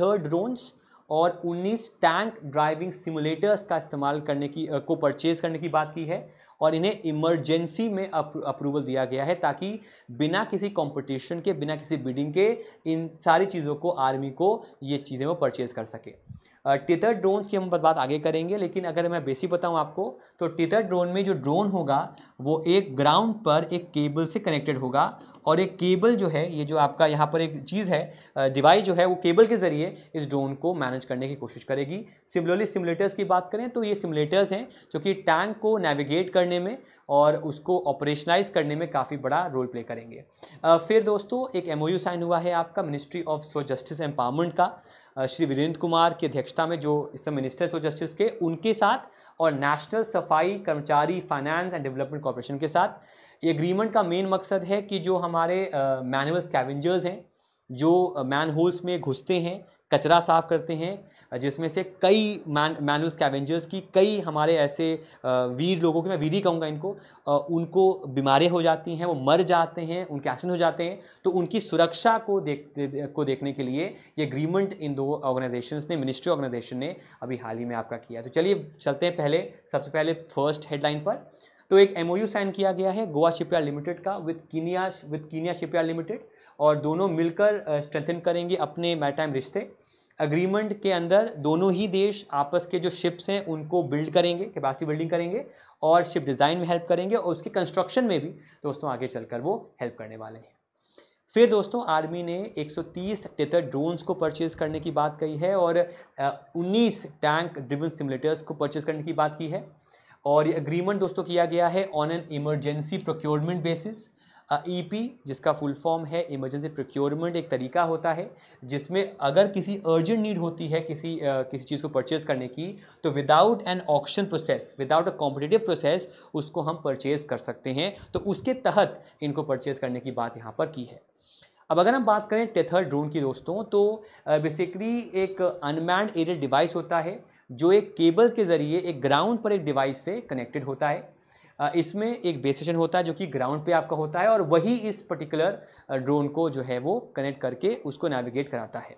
थर्ड ड्रोन्स और 19 टैंक ड्राइविंग सिमुलेटर्स का इस्तेमाल करने की को परचेज करने की बात की है और इन्हें इमरजेंसी में अप्रूवल दिया गया है ताकि बिना किसी कंपटीशन के बिना किसी बिडिंग के इन सारी चीज़ों को आर्मी को ये चीज़ें वो परचेज़ कर सके टिथर ड्रोन्स की हम बात आगे करेंगे लेकिन अगर मैं बेसिक बताऊँ आपको तो टिथर ड्रोन में जो ड्रोन होगा वो एक ग्राउंड पर एक केबल से कनेक्टेड होगा और एक केबल जो है ये जो आपका यहाँ पर एक चीज़ है डिवाइस जो है वो केबल के ज़रिए इस ड्रोन को मैनेज करने की कोशिश करेगी सिमिलरली सिमुलेटर्स की बात करें तो ये सिमुलेटर्स हैं जो कि टैंक को नेविगेट करने में और उसको ऑपरेशनलाइज करने में काफ़ी बड़ा रोल प्ले करेंगे फिर दोस्तों एक एम साइन हुआ है आपका ministry of so justice empowerment का श्री वीरेंद्र कुमार की अध्यक्षता में जो इस समय मिनिस्टर्स ऑफ जस्टिस के उनके साथ और नेशनल सफाई कर्मचारी फाइनेंस एंड डेवलपमेंट कॉरपोरेशन के साथ ये एग्रीमेंट का मेन मकसद है कि जो हमारे मैनुअल स्कैवेंजर्स हैं जो मैन होल्स में घुसते हैं कचरा साफ करते हैं जिसमें से कई मैन मैनू स्कैवेंजर्स की कई हमारे ऐसे वीर लोगों की मैं वीर ही कहूँगा इनको उनको बीमारियाँ हो जाती हैं वो मर जाते हैं उनके एक्सीडेंट हो जाते हैं तो उनकी सुरक्षा को देख को देखने के लिए ये अग्रीमेंट इन दो ऑर्गेनाइजेशन ने मिनिस्ट्री ऑर्गेनाइजेशन ने अभी हाल ही में आपका किया तो चलिए चलते हैं पहले सबसे पहले फर्स्ट हेडलाइन पर तो एक एम साइन किया गया है गोवा शिपयार्ड लिमिटेड का with Kenya with Kenya shipyard limited और दोनों मिलकर स्ट्रेंथन करेंगे अपने मैटाइम रिश्ते अग्रीमेंट के अंदर दोनों ही देश आपस के जो शिप्स हैं उनको बिल्ड करेंगे कैपेसिटी बिल्डिंग करेंगे और शिप डिज़ाइन में हेल्प करेंगे और उसके कंस्ट्रक्शन में भी दोस्तों आगे चलकर वो हेल्प करने वाले हैं फिर दोस्तों आर्मी ने 130 टेथर ड्रोन्स को परचेज़ करने की बात कही है और 19 टैंक ड्रिवन सिमुलेटर्स को परचेज़ करने की बात की है और ये अग्रीमेंट दोस्तों किया गया है on an emergency procurement basis EP e जिसका फुल फॉर्म है इमरजेंसी प्रोक्योरमेंट एक तरीका होता है जिसमें अगर किसी अर्जेंट नीड होती है किसी आ, किसी चीज़ को परचेज़ करने की तो without an auction process without a competitive process उसको हम परचेज़ कर सकते हैं तो उसके तहत इनको परचेज़ करने की बात यहाँ पर की है अब अगर हम बात करें टेथर ड्रोन की दोस्तों तो बेसिकली एक अनमैंड एरियल डिवाइस होता है जो एक केबल के ज़रिए एक ग्राउंड पर एक डिवाइस से कनेक्टेड होता है इसमें एक बेस स्टेशन होता है जो कि ग्राउंड पे आपका होता है और वही इस पर्टिकुलर ड्रोन को जो है वो कनेक्ट करके उसको नेविगेट कराता है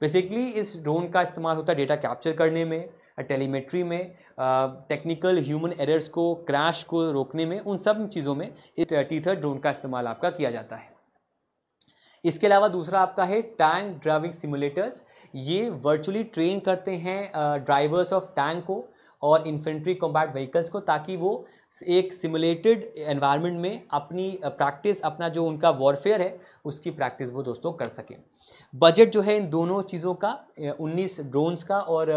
बेसिकली इस ड्रोन का इस्तेमाल होता है डेटा कैप्चर करने में टेलीमेट्री में टेक्निकल ह्यूमन एरर्स को क्रैश को रोकने में उन सब चीज़ों में इस टीथर ड्रोन का इस्तेमाल आपका किया जाता है इसके अलावा दूसरा आपका है टैंक ड्राइविंग सिमुलेटर्स ये वर्चुअली ट्रेन करते हैं ड्राइवर्स ऑफ टैंक को और इन्फेंट्री कॉम्बैट व्हीकल्स को ताकि वो एक सिमुलेटेड एनवायरनमेंट में अपनी प्रैक्टिस अपना जो उनका वॉरफेयर है उसकी प्रैक्टिस वो दोस्तों कर सकें बजट जो है इन दोनों चीज़ों का 19 ड्रोन्स का और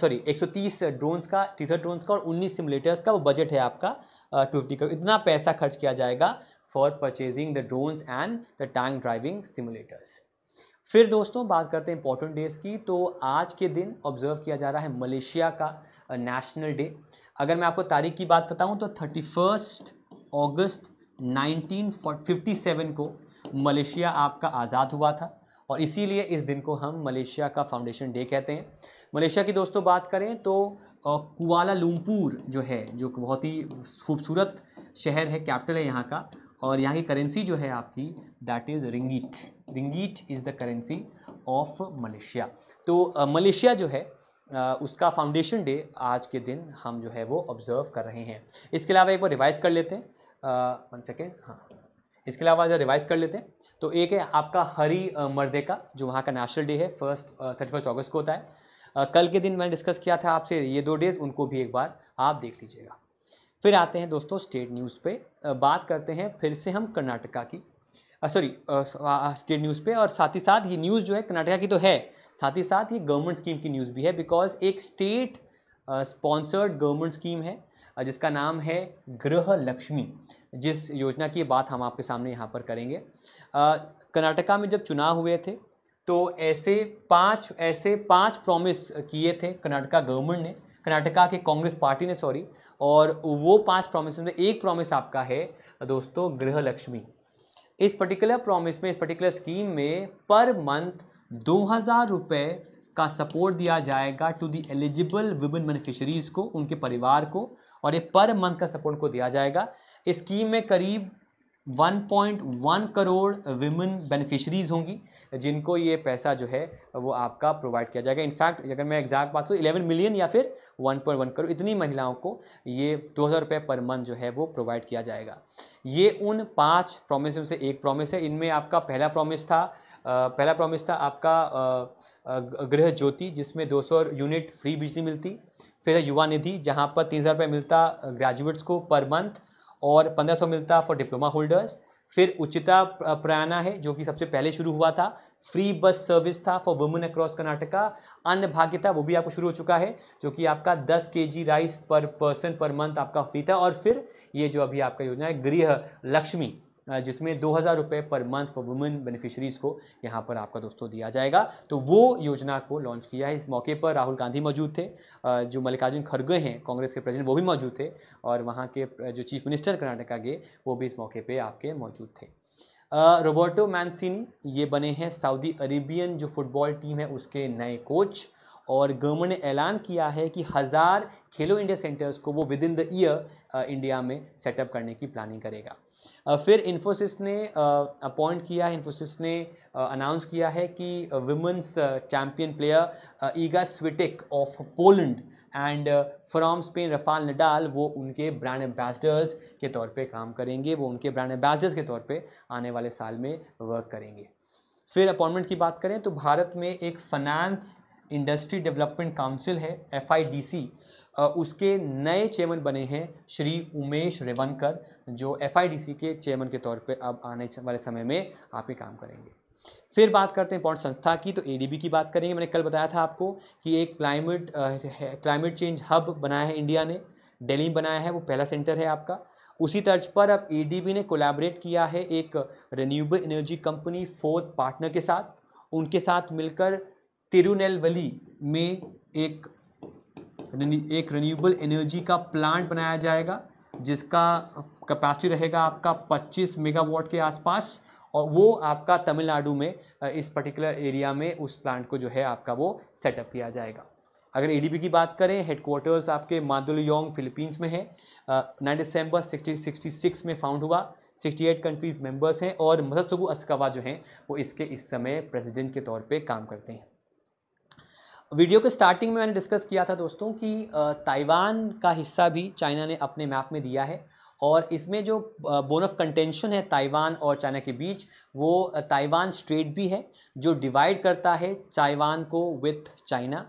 सॉरी 130 ड्रोन्स का टीथर ड्रोन्स का और 19 सिमुलेटर्स का वो बजट है आपका टू फिफ्टी इतना पैसा खर्च किया जाएगा for purchasing the drones and the tank driving simulators फिर दोस्तों बात करते हैं इंपॉर्टेंट डेज की तो आज के दिन ऑब्जर्व किया जा रहा है मलेशिया का नेशनल डे अगर मैं आपको तारीख की बात बताऊँ तो थर्टी फर्स्ट फिफ्टी सेवन को मलेशिया आपका आज़ाद हुआ था और इसीलिए इस दिन को हम मलेशिया का फाउंडेशन डे कहते हैं मलेशिया की दोस्तों बात करें तो कुआला लुमपुर जो है जो बहुत ही खूबसूरत शहर है कैपिटल है यहाँ का और यहाँ की करेंसी जो है आपकी that is ringgit ringgit is the currency of Malaysia तो मलेशिया जो है उसका फाउंडेशन डे आज के दिन हम जो है वो ऑब्ज़र्व कर रहे हैं इसके अलावा एक बार रिवाइज कर लेते हैं वन सेकेंड हाँ इसके अलावा जब रिवाइज कर लेते हैं तो एक है आपका हरी मर्दे का जो वहाँ का नेशनल डे है फर्स्ट थर्टी फर्स्ट ऑगस्ट को होता है आ, कल के दिन मैंने डिस्कस किया था आपसे ये दो डेज़ उनको भी एक बार आप देख लीजिएगा फिर आते हैं दोस्तों स्टेट न्यूज़ पे बात करते हैं फिर से हम कर्नाटका की सॉरी स्टेट न्यूज़ पे और साथ ही साथ ये न्यूज़ जो है कर्नाटका की तो है साथ ही साथ ये गवर्नमेंट स्कीम की न्यूज़ भी है बिकॉज एक स्टेट स्पॉन्सर्ड गवर्नमेंट स्कीम है uh, जिसका नाम है गृह लक्ष्मी जिस योजना की बात हम आपके सामने यहाँ पर करेंगे uh, कर्नाटका में जब चुनाव हुए थे तो ऐसे पांच ऐसे पांच प्रॉमिस किए थे कर्नाटका गवर्नमेंट ने कर्नाटका के कांग्रेस पार्टी ने सॉरी और वो पांच प्रॉमिस में एक प्रॉमिस आपका है दोस्तों गृह लक्ष्मी इस पर्टिकुलर प्रॉमिस में इस पर्टिकुलर स्कीम में पर मंथ दो हज़ार रुपये का सपोर्ट दिया जाएगा to the eligible women beneficiaries को उनके परिवार को और ये पर मंथ का सपोर्ट को दिया जाएगा स्कीम में करीब 1.1 करोड़ विमेन बेनिफिशरीज़ होंगी जिनको ये पैसा जो है वो आपका प्रोवाइड किया जाएगा इनफैक्ट अगर मैं एग्जैक्ट बात करूँ 11 मिलियन या फिर 1.1 करोड़ इतनी महिलाओं को ये दो हज़ार रुपये पर मंथ जो है वो प्रोवाइड किया जाएगा ये उन पांच प्रोमिस में से एक प्रोमिस है इनमें आपका पहला प्रोमिस था पहला प्रॉमिस था आपका गृह ज्योति जिसमें 200 यूनिट फ्री बिजली मिलती फिर है युवा निधि जहाँ पर तीन हज़ार रुपये मिलता ग्रेजुएट्स को पर मंथ और पंद्रह सौ मिलता फॉर डिप्लोमा होल्डर्स फिर उचिता प्रयाणा है जो कि सबसे पहले शुरू हुआ था फ्री बस सर्विस था फॉर वुमेन अक्रॉस कर्नाटका भाग्य भाग्यता वो भी आपको शुरू हो चुका है जो कि आपका 10 के जी राइस पर पर्सन पर मंथ आपका फ्री था और फिर ये जो अभी आपका योजना है गृह लक्ष्मी जिसमें दो हज़ार रुपये per month for women beneficiaries को यहाँ पर आपका दोस्तों दिया जाएगा तो वो योजना को लॉन्च किया है इस मौके पर राहुल गांधी मौजूद थे जो मल्लिकार्जुन खड़गे हैं कांग्रेस के प्रेसिडेंट वो भी मौजूद थे और वहाँ के जो चीफ मिनिस्टर कर्नाटका के वो भी इस मौके पर आपके मौजूद थे रोबर्टो मैंसिनी ये बने हैं सऊदी अरेबियन जो फुटबॉल टीम है उसके नए कोच और गवर्नमेंट ने ऐलान किया है कि हज़ार खेलो इंडिया सेंटर्स को वो within the year India में सेटअप करने की प्लानिंग करेगा फिर इन्फोसिस ने अपॉइंट किया है इन्फोसिस ने अनाउंस किया है कि women's champion player Iga Swiatek of Poland and from Spain Rafael Nadal वो उनके ब्रांड एम्बेसडर्स के तौर पे काम करेंगे वो उनके ब्रांड एम्बेसडर्स के तौर पे आने वाले साल में वर्क करेंगे फिर अपॉइंटमेंट की बात करें तो भारत में एक फाइनेंस इंडस्ट्री डेवलपमेंट काउंसिल है एफ उसके नए चेयरमैन बने हैं श्री उमेश रेवनकर जो एफआईडीसी के चेयरमैन के तौर पे अब आने वाले समय में आपके काम करेंगे फिर बात करते हैं पॉइंट संस्था की तो एडीबी की बात करेंगे मैंने कल बताया था आपको कि एक क्लाइमेट क्लाइमेट चेंज हब बनाया है इंडिया ने दिल्ली में बनाया है वो पहला सेंटर है आपका उसी तर्ज पर अब एडीबी ने कोलैबोरेट किया है एक renewable energy company Fourth Partner के साथ उनके साथ मिलकर तिरुनेलवली में एक एक रिन्यूएबल एनर्जी का प्लांट बनाया जाएगा जिसका कैपेसिटी रहेगा आपका 25 मेगावाट के आसपास और वो आपका तमिलनाडु में इस पर्टिकुलर एरिया में उस प्लांट को जो है आपका वो सेटअप किया जाएगा अगर एडीबी की बात करें हेडक्वार्टर्स आपके मादुलयोंग फिलीपींस में है nine December sixty sixty six में फाउंड हुआ सिक्सटी एट कंट्रीज़ मेम्बर्स हैं और मसत्सुगु असकवा जो हैं वो इसके इस समय प्रेसिडेंट के तौर पे काम करते हैं वीडियो के स्टार्टिंग में मैंने डिस्कस किया था दोस्तों कि ताइवान का हिस्सा भी चाइना ने अपने मैप में दिया है और इसमें जो बोन ऑफ कंटेंशन है ताइवान और चाइना के बीच वो ताइवान स्ट्रेट भी है जो डिवाइड करता है ताइवान को विथ चाइना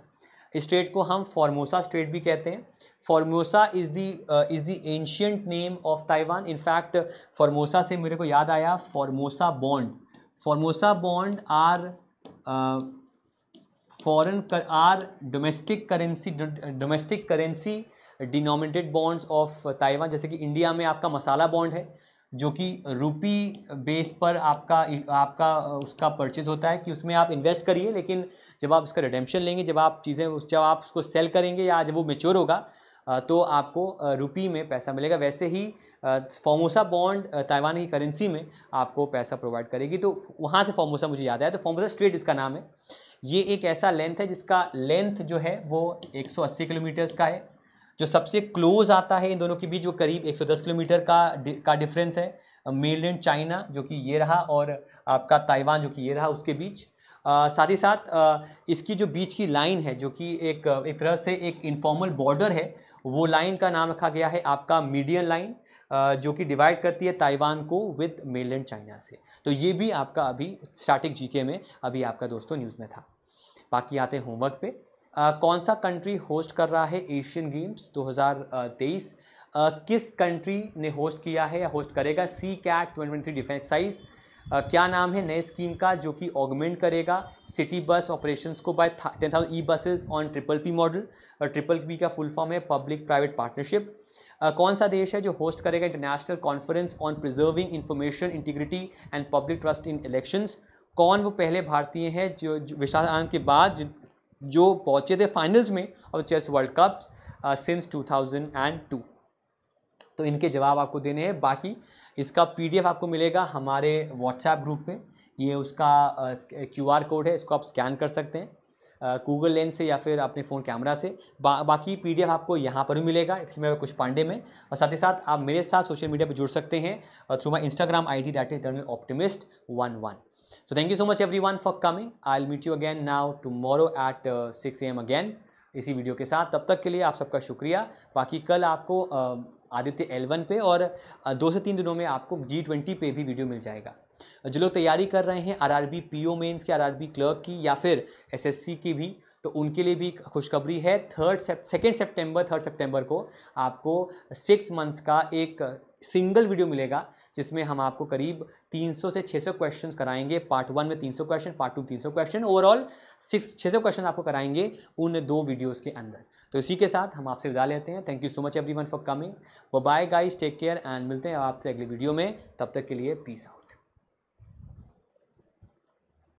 स्ट्रेट को हम फार्मोसा स्ट्रेट भी कहते हैं Formosa is the is the ancient name of Taiwan in fact Formosa से मेरे को याद आया Formosa bond Formosa bond are कर are domestic currency domestic currency denominated bonds of Taiwan जैसे कि इंडिया में आपका मसाला बॉन्ड है जो कि रूपी बेस पर आपका आपका उसका परचेज होता है कि उसमें आप इन्वेस्ट करिए लेकिन जब आप उसका रिडेम्पशन लेंगे जब आप चीज़ें उस जब आप उसको सेल करेंगे या जब वो मेच्योर होगा तो आपको रुपी में पैसा मिलेगा वैसे ही फॉमोसा बॉन्ड ताइवान की करेंसी में आपको पैसा प्रोवाइड करेगी तो वहाँ से फॉमोसा मुझे याद आया तो फॉमोसा स्ट्रेट इसका नाम है ये एक ऐसा लेंथ है जिसका लेंथ जो है वो 180 किलोमीटर्स का है जो सबसे क्लोज आता है इन दोनों के बीच वो करीब 110 किलोमीटर का डि, का डिफरेंस है मेनलैंड चाइना जो कि ये रहा और आपका ताइवान जो कि ये रहा उसके बीच साथ ही साथ इसकी जो बीच की लाइन है जो कि एक एक तरह से एक इनफॉर्मल बॉर्डर है वो लाइन का नाम रखा गया है आपका मीडियल लाइन जो कि डिवाइड करती है ताइवान को विद मेनलैंड चाइना से तो ये भी आपका अभी स्टार्टिंग जीके में अभी आपका दोस्तों न्यूज़ में था बाकी आते हैं होमवर्क पे आ, कौन सा कंट्री होस्ट कर रहा है एशियन गेम्स 2023 आ, किस कंट्री ने होस्ट किया है या होस्ट करेगा sea cat twenty defence size क्या नाम है नए स्कीम का जो कि ऑगमेंट करेगा सिटी बस ऑपरेशंस को buy ten thousand e buses on triple P model और ट्रिपल पी का फुल फॉर्म है पब्लिक प्राइवेट पार्टनरशिप कौन सा देश है जो होस्ट करेगा international conference on preserving information integrity and public trust in elections कौन वो पहले भारतीय हैं जो, जो आनंद के बाद जो, पहुंचे पहुँचे थे फाइनल्स में और chess world cup since two thousand and two तो इनके जवाब आपको देने हैं बाकी इसका पीडीएफ आपको मिलेगा हमारे व्हाट्सएप ग्रुप में ये उसका क्यूआर uh, कोड है इसको आप स्कैन कर सकते हैं गूगल uh, लेंस से या फिर अपने फ़ोन कैमरा से बा, बाकी पीडीएफ आपको यहाँ पर भी मिलेगा इसमें मैं कुछ पांडे में और साथ ही साथ आप मेरे साथ सोशल मीडिया पर जुड़ सकते हैं through my Instagram I D that is diurnal optimist one one so you so much everyone for coming I'll meet you again now tomorrow at six AM again इसी video के साथ तब तक के लिए आप सबका शुक्रिया बाकी कल आपको आदित्य एलवन पे और दो से तीन दिनों में आपको जी ट्वेंटी पे भी वीडियो मिल जाएगा जो लोग तैयारी कर रहे हैं R R B P O mains की बी क्लर्क की या फिर एस एस सी की भी तो उनके लिए भी खुशखबरी है third Sep second September third September को आपको सिक्स मंथ्स का एक सिंगल वीडियो मिलेगा जिसमें हम आपको करीब 300 से 600 क्वेश्चंस कराएंगे पार्ट वन में 300 question part two 300 question overall six सौ क्वेश्चन आपको कराएंगे उन दो वीडियोस के अंदर तो इसी के साथ हम आपसे विदा लेते हैं thank you so much everyone for coming bye guys take care and मिलते हैं आपसे अगले वीडियो में तब तक के लिए पीस आउट